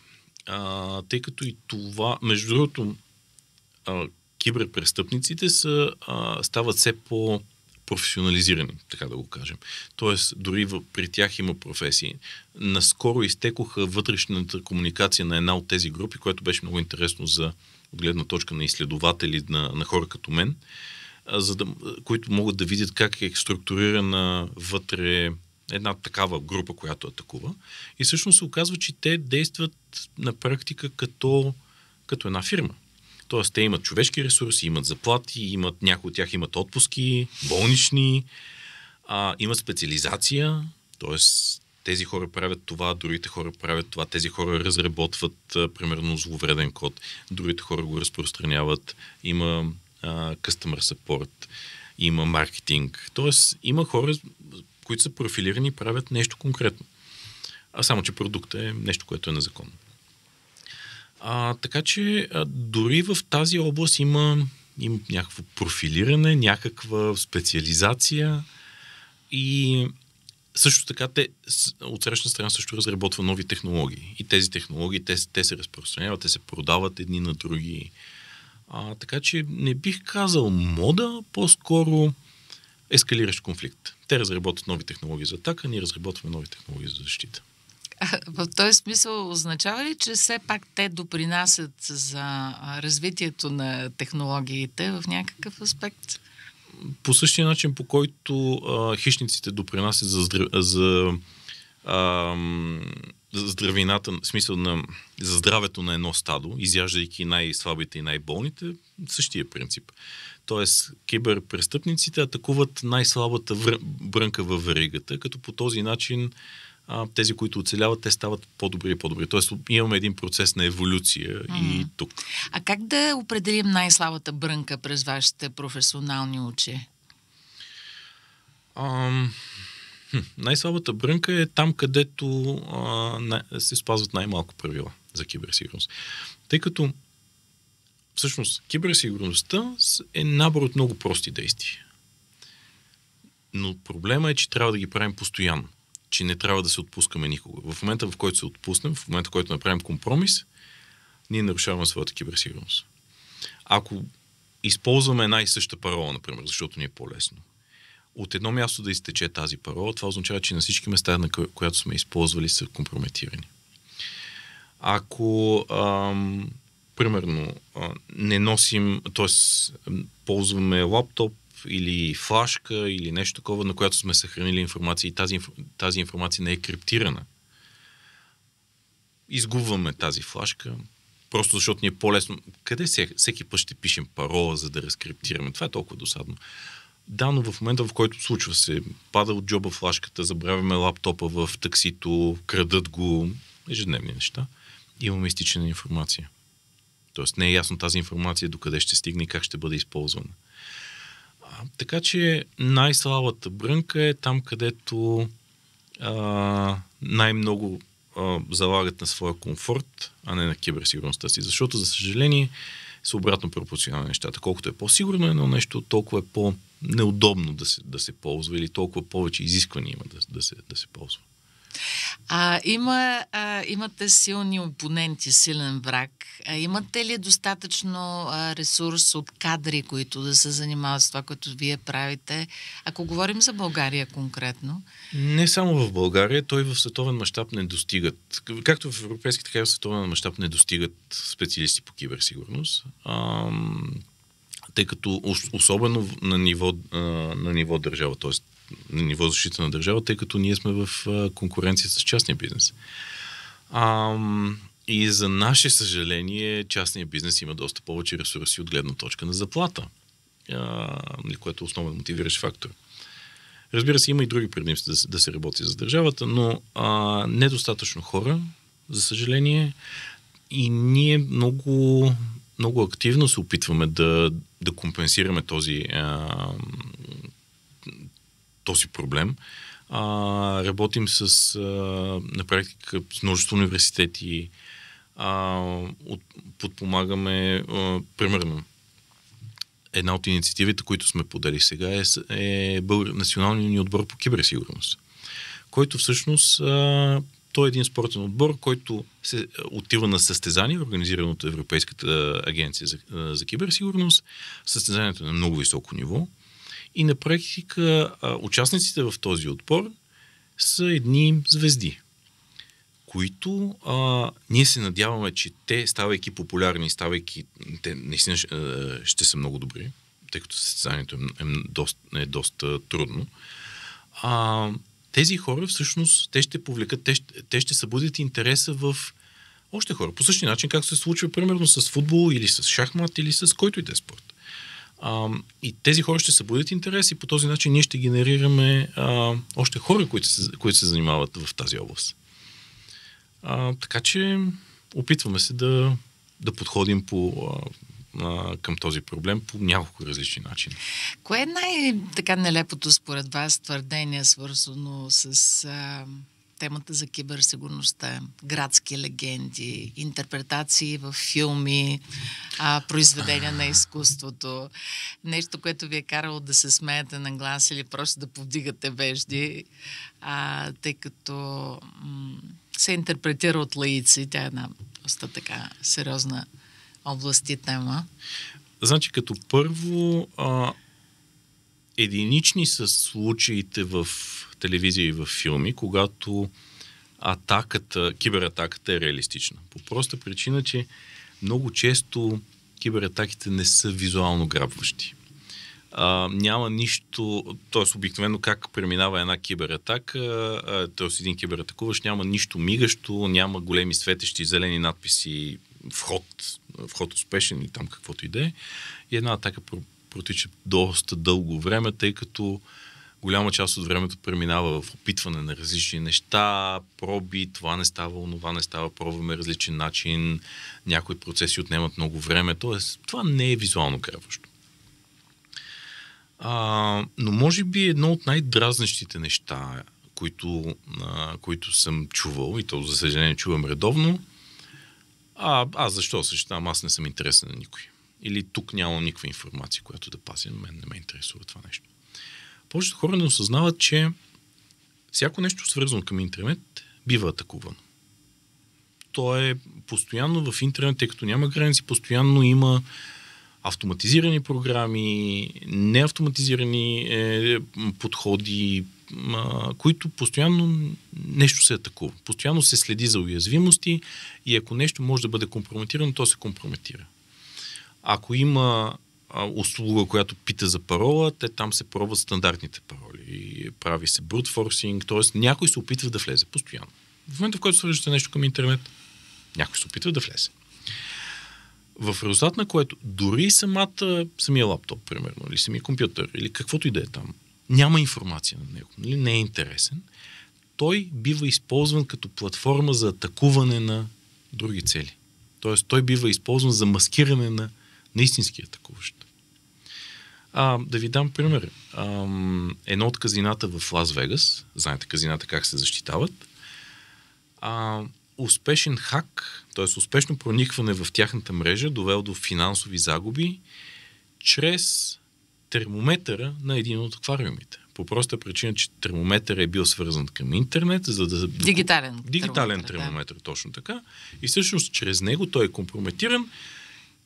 А, тъй като и това, между другото, а, киберпрестъпниците са, а, стават все по- професионализирани, така да го кажем. Тоест, дори в, при тях има професии. Наскоро изтекоха вътрешната комуникация на една от тези групи, което беше много интересно за от гледна точка на изследователи, на, на хора като мен, за да, които могат да видят как е структурирана вътре една такава група, която атакува. И всъщност се оказва, че те действат на практика като, като една фирма. Тоест, те имат човешки ресурси, имат заплати, имат, някои от тях имат отпуски, болнични, а, имат специализация, т.е тези хора правят това, другите хора правят това, тези хора разработват, а, примерно, зловреден код, другите хора го разпространяват, има а, customer support, има маркетинг. Тоест, има хора, които са профилирани и правят нещо конкретно. А само, че продуктът е нещо, което е незаконно. А, така че, а, дори в тази област има, има някакво профилиране, някаква специализация и също така те от срещна страна също разработва нови технологии. И тези технологии, те, те се разпространяват, те се продават едни на други. А, така че не бих казал мода, по-скоро ескалиращ конфликт. Те разработват нови технологии за атака, ние разработваме нови технологии за защита. в този смисъл означава ли, че все пак те допринасят за развитието на технологиите в някакъв аспект? по същия начин, по който а, хищниците допринасят за, здрав... за а, за здравината, в смисъл на, за здравето на едно стадо, изяждайки най-слабите и най-болните, същия принцип. Тоест, киберпрестъпниците атакуват най-слабата вър... брънка във веригата, като по този начин а, тези, които оцеляват, те стават по-добри и по-добри. Тоест имаме един процес на еволюция mm. и тук. А как да определим най-слабата брънка през вашите професионални очи? Ам... Хм, най-слабата брънка е там, където а, на, се спазват най-малко правила за киберсигурност. Тъй като всъщност киберсигурността е набор от много прости действия. Но проблема е, че трябва да ги правим постоянно че не трябва да се отпускаме никога. В момента, в който се отпуснем, в момента, в който направим компромис, ние нарушаваме своята киберсигурност. Ако използваме една и съща парола, например, защото ни е по-лесно, от едно място да изтече тази парола, това означава, че на всички места, на която сме използвали, са компрометирани. Ако, ам, примерно, а, не носим, т.е. ползваме лаптоп, или флашка или нещо такова, на която сме съхранили информация и тази, тази информация не е криптирана, изгубваме тази флашка, просто защото ни е по-лесно. Къде всеки, всеки път ще пишем парола, за да разкриптираме? Това е толкова досадно. Да, но в момента, в който случва се, пада от джоба флашката, забравяме лаптопа в таксито, крадат го, ежедневни неща, имаме изтичане информация. Тоест не е ясно тази информация докъде ще стигне и как ще бъде използвана така че най-слабата брънка е там, където а, най-много а, залагат на своя комфорт, а не на киберсигурността си. Защото, за съжаление, са обратно пропорционални нещата. Колкото е по-сигурно едно нещо, толкова е по-неудобно да се, да се ползва или толкова повече изисквания има да, да, се, да се ползва. А, има, а, имате силни опоненти, силен враг. А, имате ли достатъчно а, ресурс от кадри, които да се занимават с това, което вие правите? Ако говорим за България конкретно. Не само в България, той в световен мащаб не достигат. Както в европейски, така и в световен мащаб не достигат специалисти по киберсигурност. А, тъй като особено на ниво, на ниво държава, т.е на ниво защита на държава, тъй като ние сме в конкуренция с частния бизнес. А, и за наше съжаление, частния бизнес има доста повече ресурси от гледна точка на заплата, а, нали, което е основен мотивиращ фактор. Разбира се, има и други предимства да, да се работи за държавата, но а, недостатъчно хора, за съжаление, и ние много, много активно се опитваме да, да компенсираме този, а, този проблем. А, работим с, а, на практика с множество университети. А, от, подпомагаме, а, примерно, една от инициативите, които сме подали сега е, е Българ, националният ни отбор по киберсигурност, който всъщност а, той е един спортен отбор, който се отива на състезание, организирано от Европейската агенция за, за киберсигурност. Състезанието е на много високо ниво. И на практика участниците в този отпор са едни звезди, които а, ние се надяваме, че те, ставайки популярни, ставайки, те наистина ще са много добри, тъй като състезанието е, е, доста, е доста трудно. А, тези хора всъщност, те ще повлекат, те ще, те ще събудят интереса в още хора. По същия начин, както се случва примерно с футбол или с шахмат или с който и да е спорт. А, и тези хора ще събудят интерес и по този начин ние ще генерираме а, още хора, които се, които се занимават в тази област. А, така че опитваме се да, да подходим по, а, а, към този проблем по няколко различни начини. Кое е най-така нелепото според вас твърдение, свързано с... А темата за киберсигурността, градски легенди, интерпретации в филми, а, произведения на изкуството, нещо, което ви е карало да се смеете на глас или просто да повдигате вежди, а, тъй като м- се интерпретира от лаици. Тя е една доста така сериозна област и тема. Значи, като първо, а, единични са случаите в телевизия и в филми, когато атаката, кибератаката е реалистична. По проста причина, че много често кибератаките не са визуално грабващи. А, няма нищо, т.е. обикновено как преминава една кибератака, т.е. един кибератакуващ, няма нищо мигащо, няма големи светещи зелени надписи вход, вход успешен и там каквото и да е. И една атака протича доста дълго време, тъй като голяма част от времето преминава в опитване на различни неща, проби, това не става, онова не става, пробваме различен начин, някои процеси отнемат много време, т.е. това не е визуално крепващо. но може би едно от най-дразнещите неща, които, а, които съм чувал, и то за съжаление чувам редовно, а, а защо същам, аз не съм интересен на никой. Или тук нямам никаква информация, която да пазя, мен не ме интересува това нещо повечето хора не осъзнават, че всяко нещо свързано към интернет бива атакувано. То е постоянно в интернет, тъй като няма граници, постоянно има автоматизирани програми, неавтоматизирани е, подходи, а, които постоянно нещо се атакува. Постоянно се следи за уязвимости и ако нещо може да бъде компрометирано, то се компрометира. Ако има услуга, която пита за парола, те там се пробват стандартните пароли. И прави се брутфорсинг, т.е. някой се опитва да влезе постоянно. В момента, в който свържете нещо към интернет, някой се опитва да влезе. В резултат на което дори самата, самия лаптоп, примерно, или самия компютър, или каквото и да е там, няма информация на него, нали? не е интересен, той бива използван като платформа за атакуване на други цели. Тоест, той бива използван за маскиране на, на истински атакуващ. А, да ви дам пример. А, едно от казината в Лас Вегас, знаете казината как се защитават, а, успешен хак, т.е. успешно проникване в тяхната мрежа, довел до финансови загуби чрез термометъра на един от аквариумите. По проста причина, че термометър е бил свързан към интернет, за да... Дигитален. Дигитален термометър, термометър да. точно така. И всъщност чрез него той е компрометиран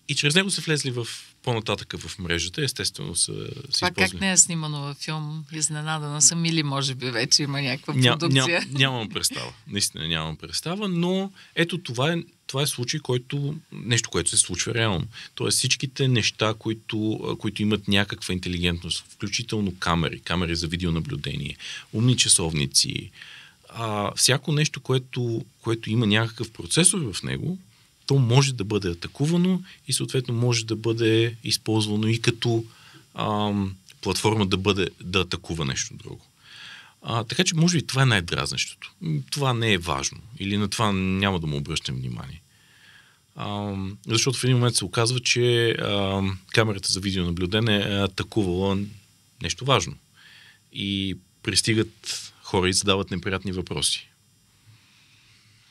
и чрез него са влезли в по-нататък в мрежата, естествено са се А как не е снимано във филм? Изненадана съм или може би вече има някаква продукция? Ням, ням, нямам представа. Наистина нямам представа, но ето това е, това е случай, който, нещо, което се случва реално. Тоест всичките неща, които, които имат някаква интелигентност, включително камери, камери за видеонаблюдение, умни часовници, а, всяко нещо, което, което има някакъв процесор в него, то може да бъде атакувано и съответно може да бъде използвано и като ам, платформа да, бъде, да атакува нещо друго. А, така че може би това е най-дразнещото. Това не е важно или на това няма да му обръщам внимание. А, защото в един момент се оказва, че а, камерата за видеонаблюдение е атакувала нещо важно. И пристигат хора и задават неприятни въпроси.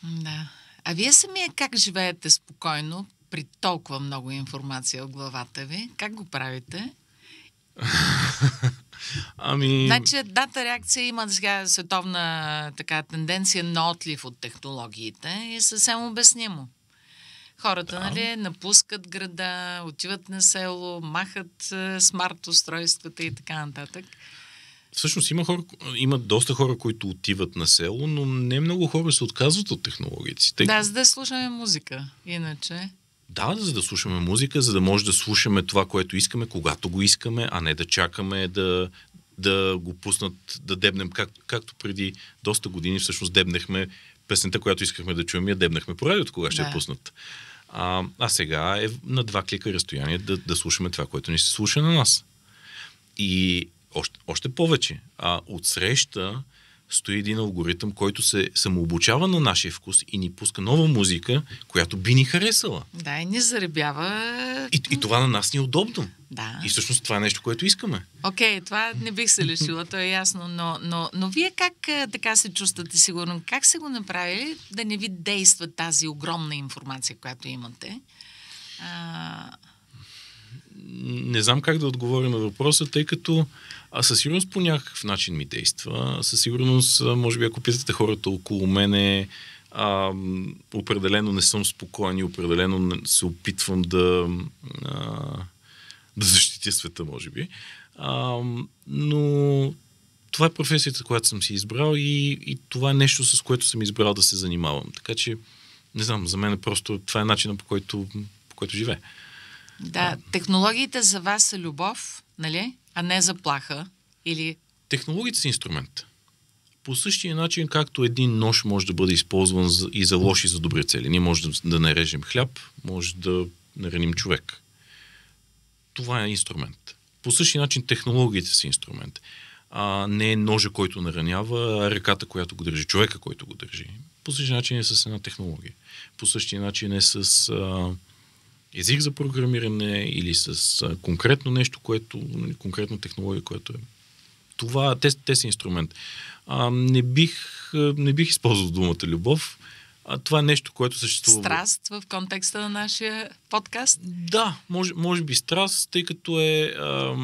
Да. А вие самия как живеете спокойно при толкова много информация в главата ви? Как го правите? Ами... Значи, дата реакция има сега световна така тенденция на отлив от технологиите и е съвсем обяснимо. Хората, да. нали, напускат града, отиват на село, махат е, смарт устройствата и така нататък. Всъщност има, хора, има доста хора, които отиват на село, но не много хора се отказват от технологиите. Тъй... Да, за да слушаме музика, иначе. Да, за да слушаме музика, за да може да слушаме това, което искаме, когато го искаме, а не да чакаме да, да го пуснат, да дебнем, как, както преди доста години всъщност дебнахме песента, която искахме да чуем, я дебнахме по радиото, кога да. ще я пуснат. А, а сега е на два клика разстояние да, да слушаме това, което ни се слуша на нас. И още, още повече. А среща стои един алгоритъм, който се самообучава на нашия вкус и ни пуска нова музика, която би ни харесала. Да, и ни заребява. И, и това на нас ни е удобно. Да. И всъщност това е нещо, което искаме. Окей, okay, това не бих се лишила, то е ясно, но, но, но вие как така се чувствате сигурно? Как се го направили да не ви действа тази огромна информация, която имате? А не знам как да отговоря на въпроса, тъй като а със сигурност по някакъв начин ми действа. Със сигурност, може би, ако питате хората около мене, а, определено не съм спокоен и определено се опитвам да, а, да защитя света, може би. А, но това е професията, която съм си избрал и, и това е нещо, с което съм избрал да се занимавам. Така че, не знам, за мен е просто това е начина по който, по който живея. Да, технологиите за вас са любов, нали? А не заплаха или... Технологиите са инструмент. По същия начин, както един нож може да бъде използван и за лоши, и за добри цели. Ние може да нарежем хляб, може да нараним човек. Това е инструмент. По същия начин технологиите са инструмент. А не е ножа, който наранява, а ръката, която го държи, човека, който го държи. По същия начин е с една технология. По същия начин е с а, език за програмиране или с а, конкретно нещо, което, нали, конкретна технология, която е. Това, те, те са инструмент. А, не, бих, не бих използвал думата любов. А, това е нещо, което съществува. Страст в контекста на нашия подкаст? Да, може, може би страст, тъй като е... А,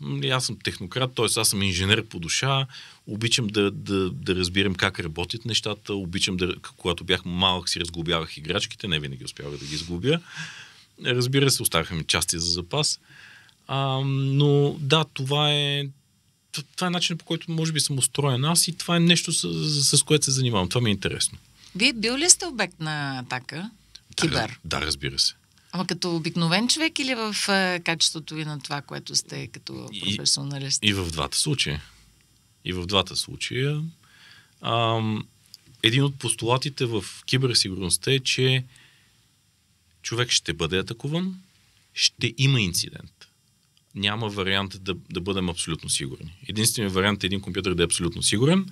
нали, аз съм технократ, т.е. аз съм инженер по душа, обичам да, да, да разбирам как работят нещата, обичам да, когато бях малък си разглобявах играчките, не винаги успявах да ги изгубя. Разбира се, ми части за запас. А, но да, това е, това е начинът по който може би съм устроен аз и това е нещо с, с което се занимавам. Това ми е интересно. Вие бил ли сте обект на атака? Кибер? Да, да разбира се. Ама като обикновен човек или в качеството ви на това, което сте като професионалист? И, и в двата случая. И в двата случая. един от постулатите в киберсигурността е, че човек ще бъде атакуван, ще има инцидент. Няма вариант да, да бъдем абсолютно сигурни. Единственият вариант е един компютър да е абсолютно сигурен,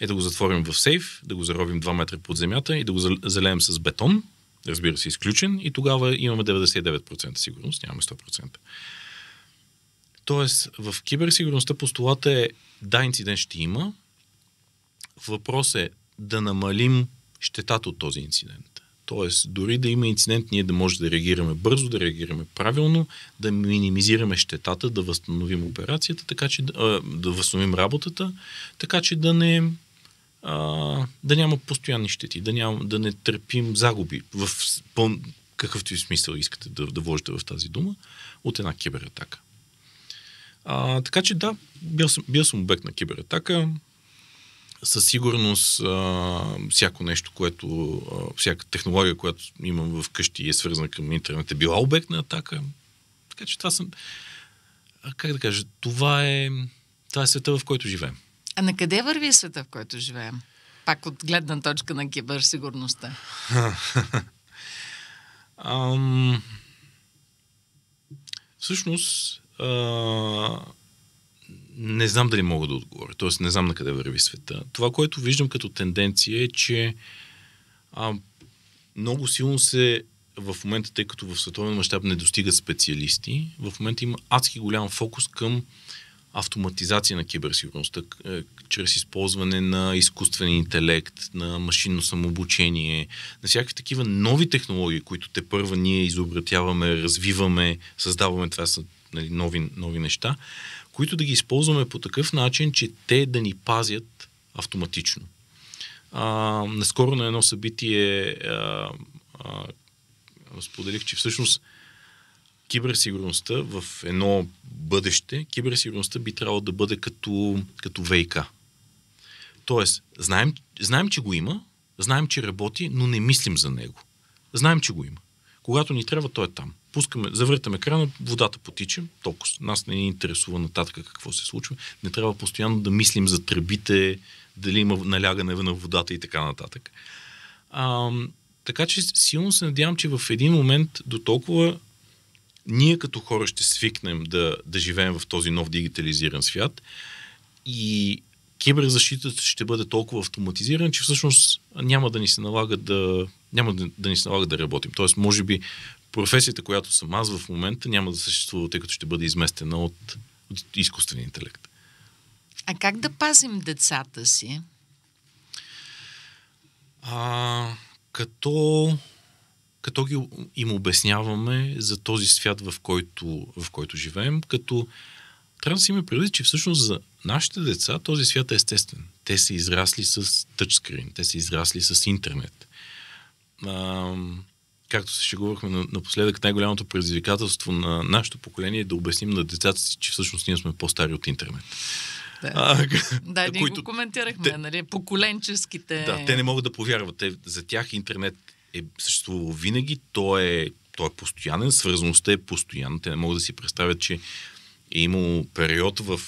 е да го затворим в сейф, да го заровим 2 метра под земята и да го залеем с бетон, разбира се, изключен, и тогава имаме 99% сигурност, нямаме 100%. Тоест, в киберсигурността постулата е да, инцидент ще има. Въпрос е да намалим щетата от този инцидент. Тоест, дори да има инцидент, ние да може да реагираме бързо, да реагираме правилно, да минимизираме щетата, да възстановим операцията, така че да, да възстановим работата, така че да не а, да няма постоянни щети, да, няма, да не търпим загуби в пъл... какъвто и смисъл искате да, да вложите в тази дума от една кибератака. А, така че да, бил съм, бил съм обект на кибератака със сигурност а, всяко нещо, което, а, всяка технология, която имам вкъщи и е свързана към интернет, е била обект на атака. Така че това съм... А, как да кажа? Това е, това е света, в който живеем. А на къде върви света, в който живеем? Пак от гледна точка на киберсигурността. Ам... Всъщност, а не знам дали мога да отговоря, т.е. не знам на къде върви света. Това, което виждам като тенденция е, че а, много силно се в момента, тъй като в световен мащаб не достигат специалисти, в момента има адски голям фокус към автоматизация на киберсигурността, е, чрез използване на изкуствен интелект, на машинно самообучение, на всякакви такива нови технологии, които те първа ние изобретяваме, развиваме, създаваме. Това са нали, нови, нови неща, които да ги използваме по такъв начин, че те да ни пазят автоматично. А, наскоро на едно събитие а, а, споделих, че всъщност киберсигурността в едно бъдеще, киберсигурността би трябвало да бъде като, като ВИК. Тоест, знаем, знаем, че го има, знаем, че работи, но не мислим за него. Знаем, че го има. Когато ни трябва, той е там пускаме, завъртаме крана, водата потича, толкова. Нас не ни интересува нататък какво се случва. Не трябва постоянно да мислим за тръбите, дали има налягане на водата и така нататък. А, така че силно се надявам, че в един момент до толкова ние като хора ще свикнем да, да живеем в този нов дигитализиран свят и киберзащитата ще бъде толкова автоматизиран, че всъщност няма да ни се налага да, няма да, да ни се налага да работим. Тоест, може би професията, която съм аз в момента, няма да съществува, тъй като ще бъде изместена от, от изкуствения интелект. А как да пазим децата си? А, като, като ги, им обясняваме за този свят, в който, в който живеем, като трябва да си има предвид, че всъщност за нашите деца този свят е естествен. Те са израсли с тъчскрин, те са израсли с интернет. А, както се шегувахме напоследък, най-голямото предизвикателство на нашето поколение е да обясним на децата си, че всъщност ние сме по-стари от интернет. Да, а, да ние които... го коментирахме, те... нали? Поколенческите. Да, те не могат да повярват. Те, за тях интернет е съществувал винаги, то е, то е постоянен, свързаността е постоянна. Те не могат да си представят, че е имало период, в,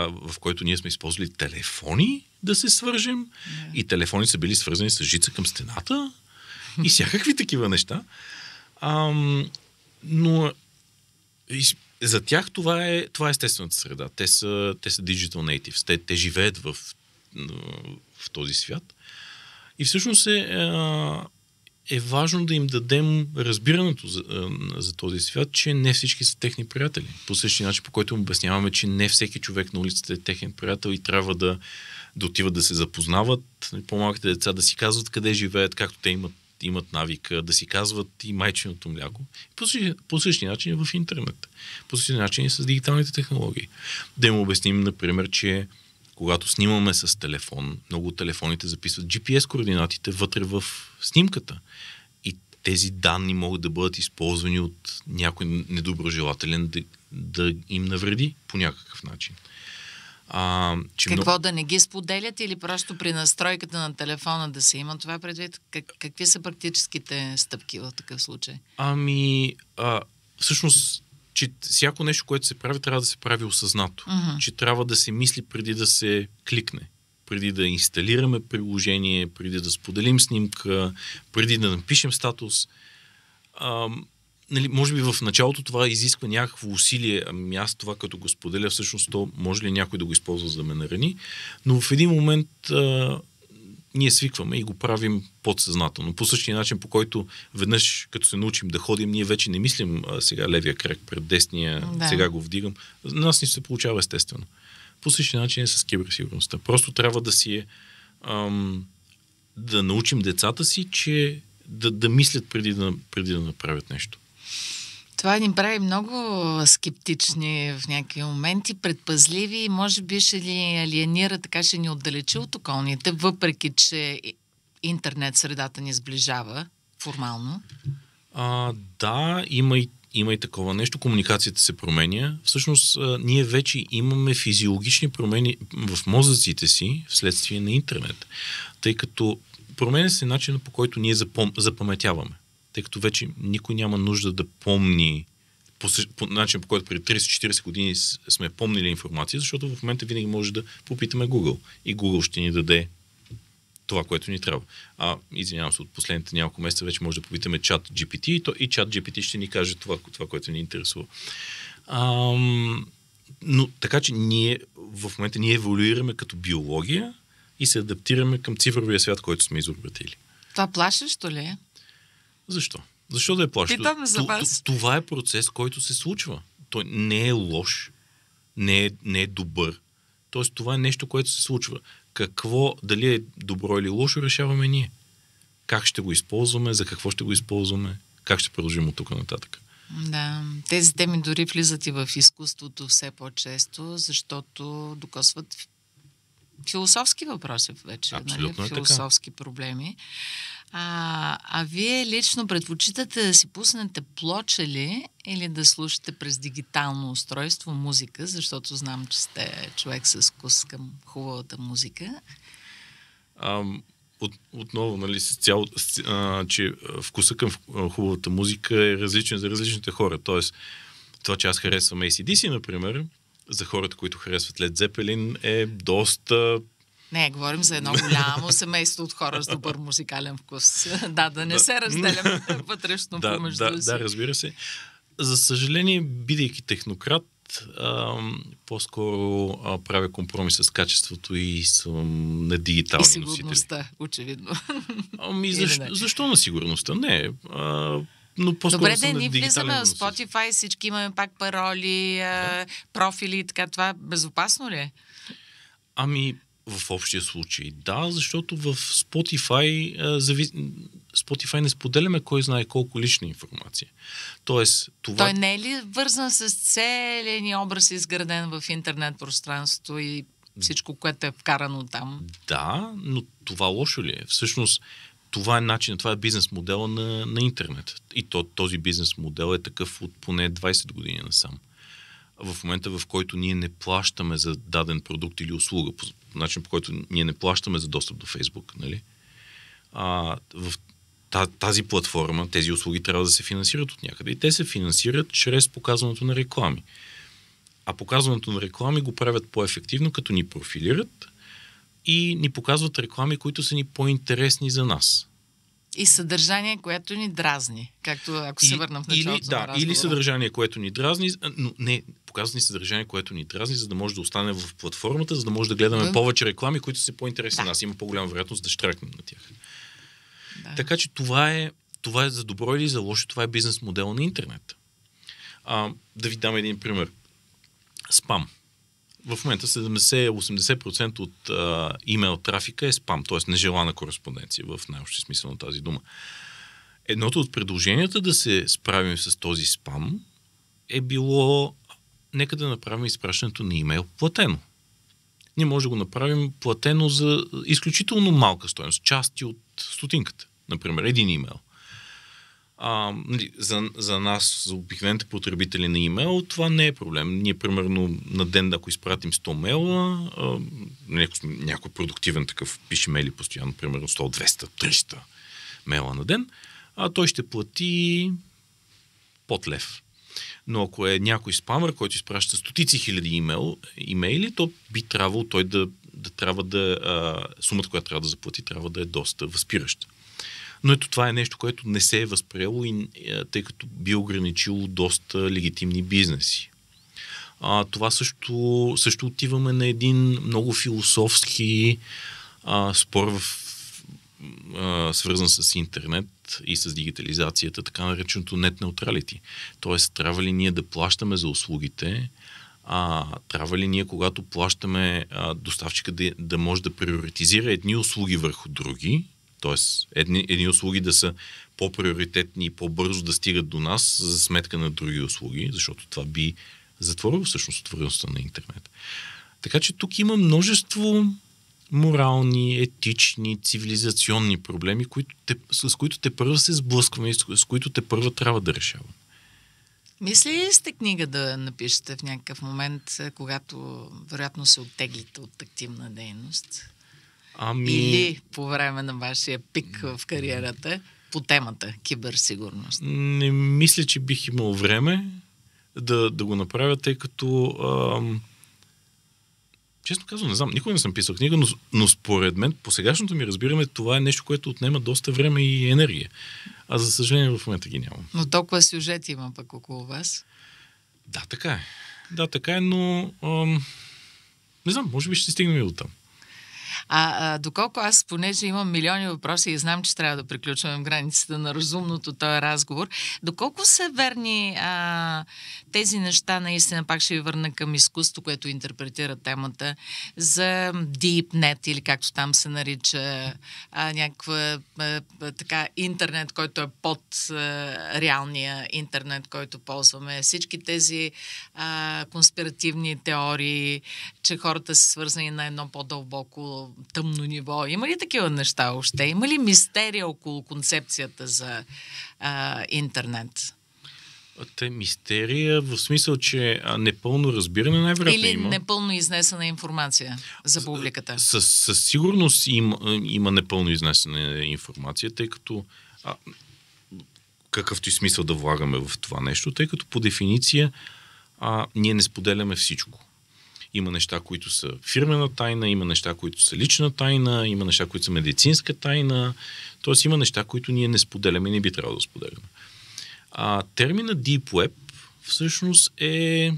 в който ние сме използвали телефони да се свържем yeah. и телефони са били свързани с жица към стената и всякакви такива неща. Ам, но и, за тях това е, това е естествената среда. Те са, те са digital natives. Те, те живеят в, в този свят. И всъщност е, е важно да им дадем разбирането за, за този свят, че не всички са техни приятели. По същия начин, по който им обясняваме, че не всеки човек на улицата е техен приятел и трябва да, да отиват да се запознават, нали, по-малките деца да си казват къде живеят, както те имат имат навика да си казват и майченото мляко. По, по същия начин е в интернет. По същия начин е с дигиталните технологии. Да им обясним, например, че когато снимаме с телефон, много от телефоните записват GPS координатите вътре в снимката. И тези данни могат да бъдат използвани от някой недоброжелателен да, да им навреди по някакъв начин. А, че Какво много... да не ги споделят или просто при настройката на телефона да се има това предвид? Как, какви са практическите стъпки в такъв случай? Ами, а, всъщност, че всяко нещо, което се прави, трябва да се прави осъзнато. Uh-huh. Че трябва да се мисли преди да се кликне преди да инсталираме приложение, преди да споделим снимка, преди да напишем статус нали, може би в началото това изисква някакво усилие, ами аз това като го споделя, всъщност то може ли някой да го използва за да ме нарани, но в един момент а, ние свикваме и го правим подсъзнателно. По същия начин, по който веднъж като се научим да ходим, ние вече не мислим а, сега левия крак пред десния, да. сега го вдигам. На нас ни се получава естествено. По същия начин е с киберсигурността. Просто трябва да си е, ам, да научим децата си, че да, да мислят преди да, преди да направят нещо. Това ни прави много скептични в някакви моменти, предпазливи и може би ще ни алиенира, така ще ни отдалечи от околните, въпреки че интернет средата ни сближава формално. А, да, има и, има и такова нещо. Комуникацията се променя. Всъщност, а, ние вече имаме физиологични промени в мозъците си вследствие на интернет, тъй като променя се начина по който ние запом... запаметяваме тъй като вече никой няма нужда да помни по, по начин, по който преди 30-40 години сме помнили информация, защото в момента винаги може да попитаме Google. И Google ще ни даде това, което ни трябва. А, извинявам се, от последните няколко месеца вече може да попитаме чат GPT и, то, и чат GPT ще ни каже това, това което ни интересува. Ам, но така, че ние в момента ние еволюираме като биология и се адаптираме към цифровия свят, който сме изобретили. Това плашещо ли е? Защо? Защо да я е плащат? Питам за вас. Това е процес, който се случва. Той не е лош, не е, не е добър. Тоест това е нещо, което се случва. Какво, дали е добро или лошо, решаваме ние. Как ще го използваме, за какво ще го използваме, как ще продължим от тук нататък. Да, тези теми дори влизат и в изкуството все по-често, защото докосват философски въпроси вече, нали? Е философски така. проблеми. А, а вие лично предпочитате да си пуснете плоча ли или да слушате през дигитално устройство музика, защото знам, че сте човек с вкус към хубавата музика? Ам, от, отново, нали, с цяло, с, а, че вкуса към хубавата музика е различен за различните хора. Тоест, това, че аз харесвам ACDC, например, за хората, които харесват Led Zeppelin, е доста не, говорим за едно голямо семейство от хора с добър музикален вкус. да, да не се разделяме вътрешно да, помежду да, си. Да, разбира се. За съжаление, бидейки технократ, по-скоро а, правя компромис с качеството и съм на дигитални и сигурността, носители. очевидно. Ами, защо защо на сигурността? Не. А, но по-скоро Добре, да ни влизаме в Spotify, всички имаме пак пароли, да. профили и така. Това е безопасно ли е? Ами, в общия случай? Да, защото в Spotify, зави... Spotify не споделяме кой знае колко лична информация. Тоест, това... Той не е ли вързан с целият ни образ, изграден в интернет пространството и всичко, което е вкарано там? Да, но това лошо ли е? Всъщност, това е начин, това е бизнес модела на, на интернет. И то, този бизнес модел е такъв от поне 20 години насам. В момента, в който ние не плащаме за даден продукт или услуга, начин по който ние не плащаме за достъп до Фейсбук, нали? А, в тази платформа, тези услуги трябва да се финансират от някъде. И те се финансират чрез показването на реклами. А показването на реклами го правят по-ефективно, като ни профилират и ни показват реклами, които са ни по-интересни за нас. И съдържание, което ни дразни, както ако се върна в началото или, да, на Или съдържание, което ни дразни, но не, показани ни съдържание, което ни дразни, за да може да остане в платформата, за да може да гледаме да. повече реклами, които са по-интересни да. нас. Има по-голяма вероятност да штракнем на тях. Да. Така че това е, това е за добро или за лошо, това е бизнес модел на интернет. А, да ви дам един пример. Спам в момента 70-80% от а, имейл трафика е спам, т.е. нежелана кореспонденция в най-общи смисъл на тази дума. Едното от предложенията да се справим с този спам е било нека да направим изпращането на имейл платено. Ние може да го направим платено за изключително малка стоеност, части от стотинката. Например, един имейл. А, нали, за, за нас, за обикновените потребители на имейл, това не е проблем. Ние, примерно, на ден, ако изпратим 100 мейла, някой, нали, някой продуктивен такъв пише мейли постоянно, примерно 100, 200, 300 мейла на ден, а той ще плати под лев. Но ако е някой спамър, който изпраща стотици хиляди имейл, имейли, то би трябвало той да, да трябва да... А, сумата, която трябва да заплати, трябва да е доста възпираща. Но ето това е нещо, което не се е възприело, и, е, тъй като би ограничило доста легитимни бизнеси. А, това също, също отиваме на един много философски а, спор, в, а, свързан с интернет и с дигитализацията, така нареченото net neutrality. Тоест, трябва ли ние да плащаме за услугите, а, трябва ли ние, когато плащаме а, доставчика да, да може да приоритизира едни услуги върху други, Тоест, едни, едни услуги да са по-приоритетни и по-бързо да стигат до нас за сметка на други услуги, защото това би затворило всъщност отвореността на интернет. Така че тук има множество морални, етични, цивилизационни проблеми, които те, с които те първа се сблъскваме и с, които те първа трябва да решаваме. Мисли ли сте книга да напишете в някакъв момент, когато вероятно се оттеглите от активна дейност? Ами... Или по време на вашия пик в кариерата по темата киберсигурност? Не мисля, че бих имал време да, да го направя, тъй като ам, честно казвам, не знам, никога не съм писал книга, но, но според мен, по сегашното ми разбираме, това е нещо, което отнема доста време и енергия. А за съжаление в момента ги нямам. Но толкова сюжети има пък около вас. Да, така е. Да, така е, но ам, не знам, може би ще стигнем и до там. А, а доколко аз, понеже имам милиони въпроси и знам, че трябва да приключваме границата на разумното този разговор, доколко са верни а, тези неща, наистина пак ще ви върна към изкуство, което интерпретира темата, за DeepNet или както там се нарича а, някаква а, така интернет, който е под а, реалния интернет, който ползваме. Всички тези а, конспиративни теории, че хората са свързани на едно по-дълбоко тъмно ниво? Има ли такива неща още? Има ли мистерия около концепцията за а, интернет? Те мистерия, в смисъл, че непълно разбиране най-вероятно Или има. непълно изнесена информация за публиката. Със, със сигурност има, има непълно изнесена информация, тъй като а, какъвто и смисъл да влагаме в това нещо, тъй като по дефиниция а, ние не споделяме всичко. Има неща, които са фирмена тайна, има неща, които са лична тайна, има неща, които са медицинска тайна. Тоест има неща, които ние не споделяме и не би трябвало да споделяме. А, термина Deep Web всъщност е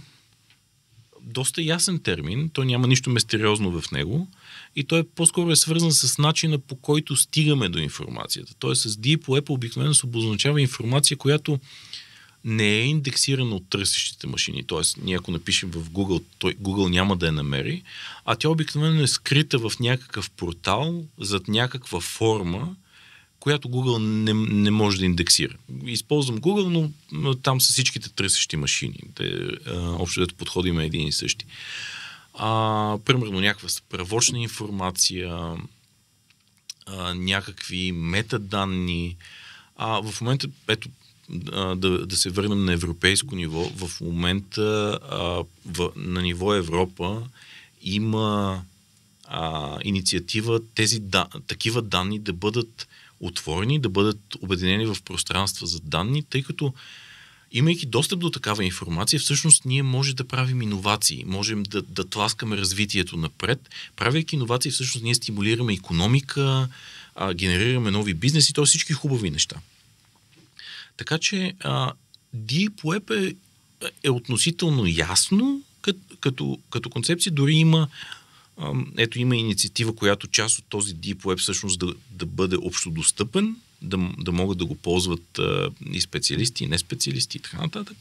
доста ясен термин, той няма нищо мистериозно в него и той по-скоро е свързан с начина по който стигаме до информацията. Тоест с Deep Web обикновено се обозначава информация, която не е индексирана от търсещите машини. Т.е. ние ако напишем в Google, той, Google няма да я намери, а тя обикновено е скрита в някакъв портал, зад някаква форма, която Google не, не може да индексира. Използвам Google, но там са всичките търсещи машини. Те, а, общо дето подходим един и същи. А, примерно някаква справочна информация, а, някакви метаданни. А, в момента, ето, да, да се върнем на европейско ниво, в момента а, в, на ниво Европа има а, инициатива тези да, такива данни да бъдат отворени, да бъдат обединени в пространства за данни, тъй като имайки достъп до такава информация, всъщност ние може да правим иновации, можем да, да тласкаме развитието напред. Правейки иновации, всъщност ние стимулираме економика, а, генерираме нови бизнеси, то всички хубави неща. Така че а, Deep Web е, е относително ясно като, като, като концепция. Дори има а, ето има инициатива, която част от този Deep Web всъщност да, да бъде общо достъпен, да, да могат да го ползват а, и специалисти, и не специалисти и така нататък.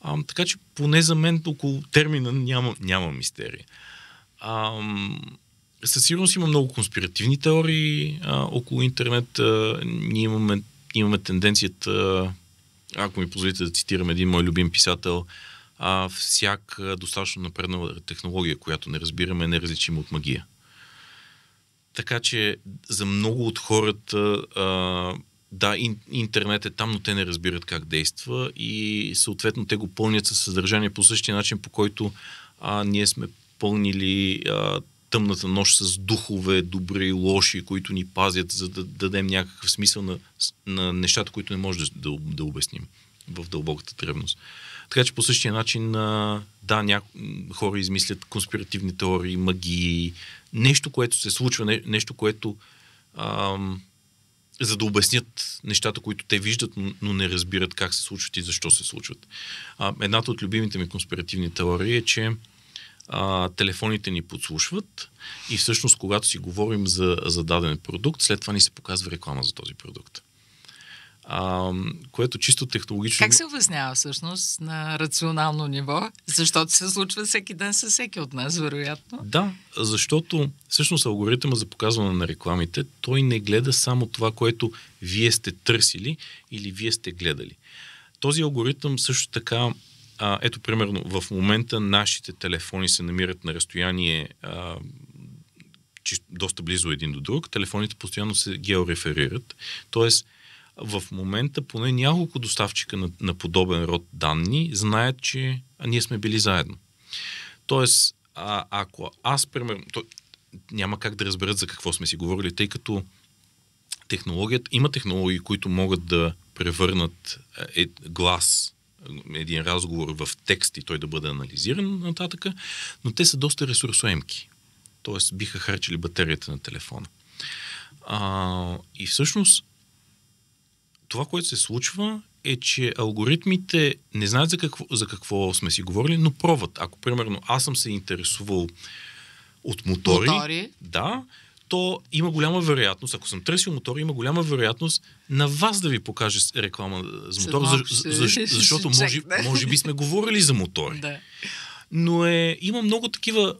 А, така че поне за мен около термина няма, няма мистерия. А, със сигурност има много конспиративни теории а, около интернет. А, ние имаме имаме тенденцията, ако ми позволите да цитирам един мой любим писател, а, всяка достатъчно напреднала технология, която не разбираме, е неразличима от магия. Така че за много от хората, а, да, ин, интернет е там, но те не разбират как действа и съответно те го пълнят със съдържание по същия начин, по който а, ние сме пълнили а, тъмната нощ с духове, добри и лоши, които ни пазят, за да дадем някакъв смисъл на, на нещата, които не може да, да, да обясним в дълбоката древност. Така че по същия начин, да, някои хора измислят конспиративни теории, магии, нещо, което се случва, нещо, което ам, за да обяснят нещата, които те виждат, но не разбират как се случват и защо се случват. А, едната от любимите ми конспиративни теории е, че а, телефоните ни подслушват и всъщност, когато си говорим за, за даден продукт, след това ни се показва реклама за този продукт. А, което чисто технологично. Как се обяснява всъщност на рационално ниво? Защото се случва всеки ден с всеки от нас, вероятно. Да, защото всъщност алгоритъма за показване на рекламите, той не гледа само това, което вие сте търсили или вие сте гледали. Този алгоритъм също така а, ето, примерно, в момента нашите телефони се намират на разстояние а, доста близо един до друг. Телефоните постоянно се геореферират. Тоест, в момента поне няколко доставчика на, на подобен род данни знаят, че ние сме били заедно. Тоест, а, ако аз, примерно, то, няма как да разберат за какво сме си говорили, тъй като технологията, има технологии, които могат да превърнат е, глас един разговор в текст и той да бъде анализиран нататъка, но те са доста ресурсоемки. Тоест биха харчили батерията на телефона. А, и всъщност това, което се случва е, че алгоритмите не знаят за какво, за какво сме си говорили, но пробват. Ако, примерно, аз съм се интересувал от мотори, мотори. да, то има голяма вероятност, ако съм търсил мотор, има голяма вероятност на вас да ви покаже реклама за е, мотор, за, за, за, защото може, може би сме говорили за мотори. Да. Но е, има много такива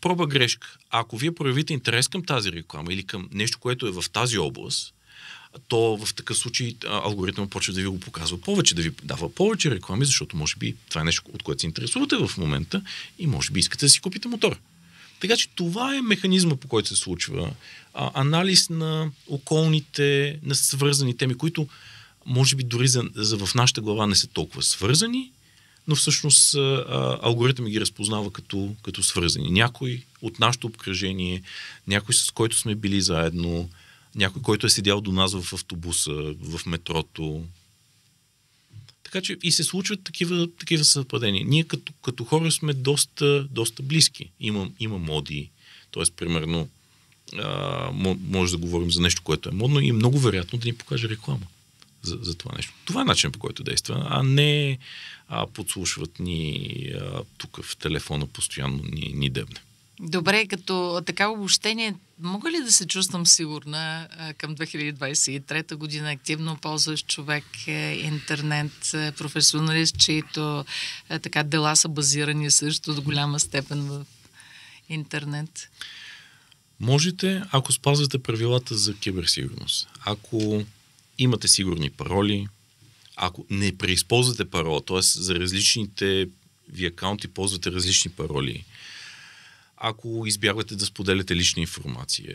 проба грешка. Ако вие проявите интерес към тази реклама или към нещо, което е в тази област, то в такъв случай алгоритъм почва да ви го показва повече, да ви дава повече реклами, защото може би това е нещо, от което се интересувате в момента и може би искате да си купите мотор. Така че това е механизма, по който се случва. А, анализ на околните, на свързани теми, които може би дори за, за в нашата глава не са толкова свързани, но всъщност а, алгоритъм ги разпознава като, като свързани. Някой от нашето обкръжение, някой с който сме били заедно, някой, който е седял до нас в автобуса, в метрото, така че и се случват такива, такива съвпадения. Ние като, като хора сме доста, доста близки. Има, има моди, т.е. примерно а, може да говорим за нещо, което е модно и е много вероятно да ни покаже реклама за, за това нещо. Това е начинът по който действа, а не а, подслушват ни а, тук в телефона постоянно ни, ни дебне. Добре, като така обобщение, мога ли да се чувствам сигурна към 2023 година, активно ползваш човек, е, интернет, е, професионалист, чието е, така дела са базирани също до голяма степен в интернет? Можете, ако спазвате правилата за киберсигурност. Ако имате сигурни пароли, ако не преизползвате парола, т.е. за различните ви акаунти ползвате различни пароли, ако избягвате да споделяте лична информация,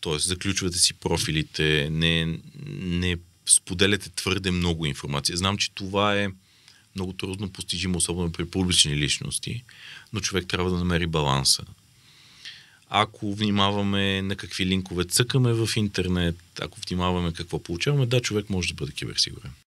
т.е. заключвате си профилите, не, не споделяте твърде много информация. Знам, че това е много трудно постижимо, особено при публични личности, но човек трябва да намери баланса. Ако внимаваме на какви линкове цъкаме в интернет, ако внимаваме какво получаваме, да, човек може да бъде киберсигурен.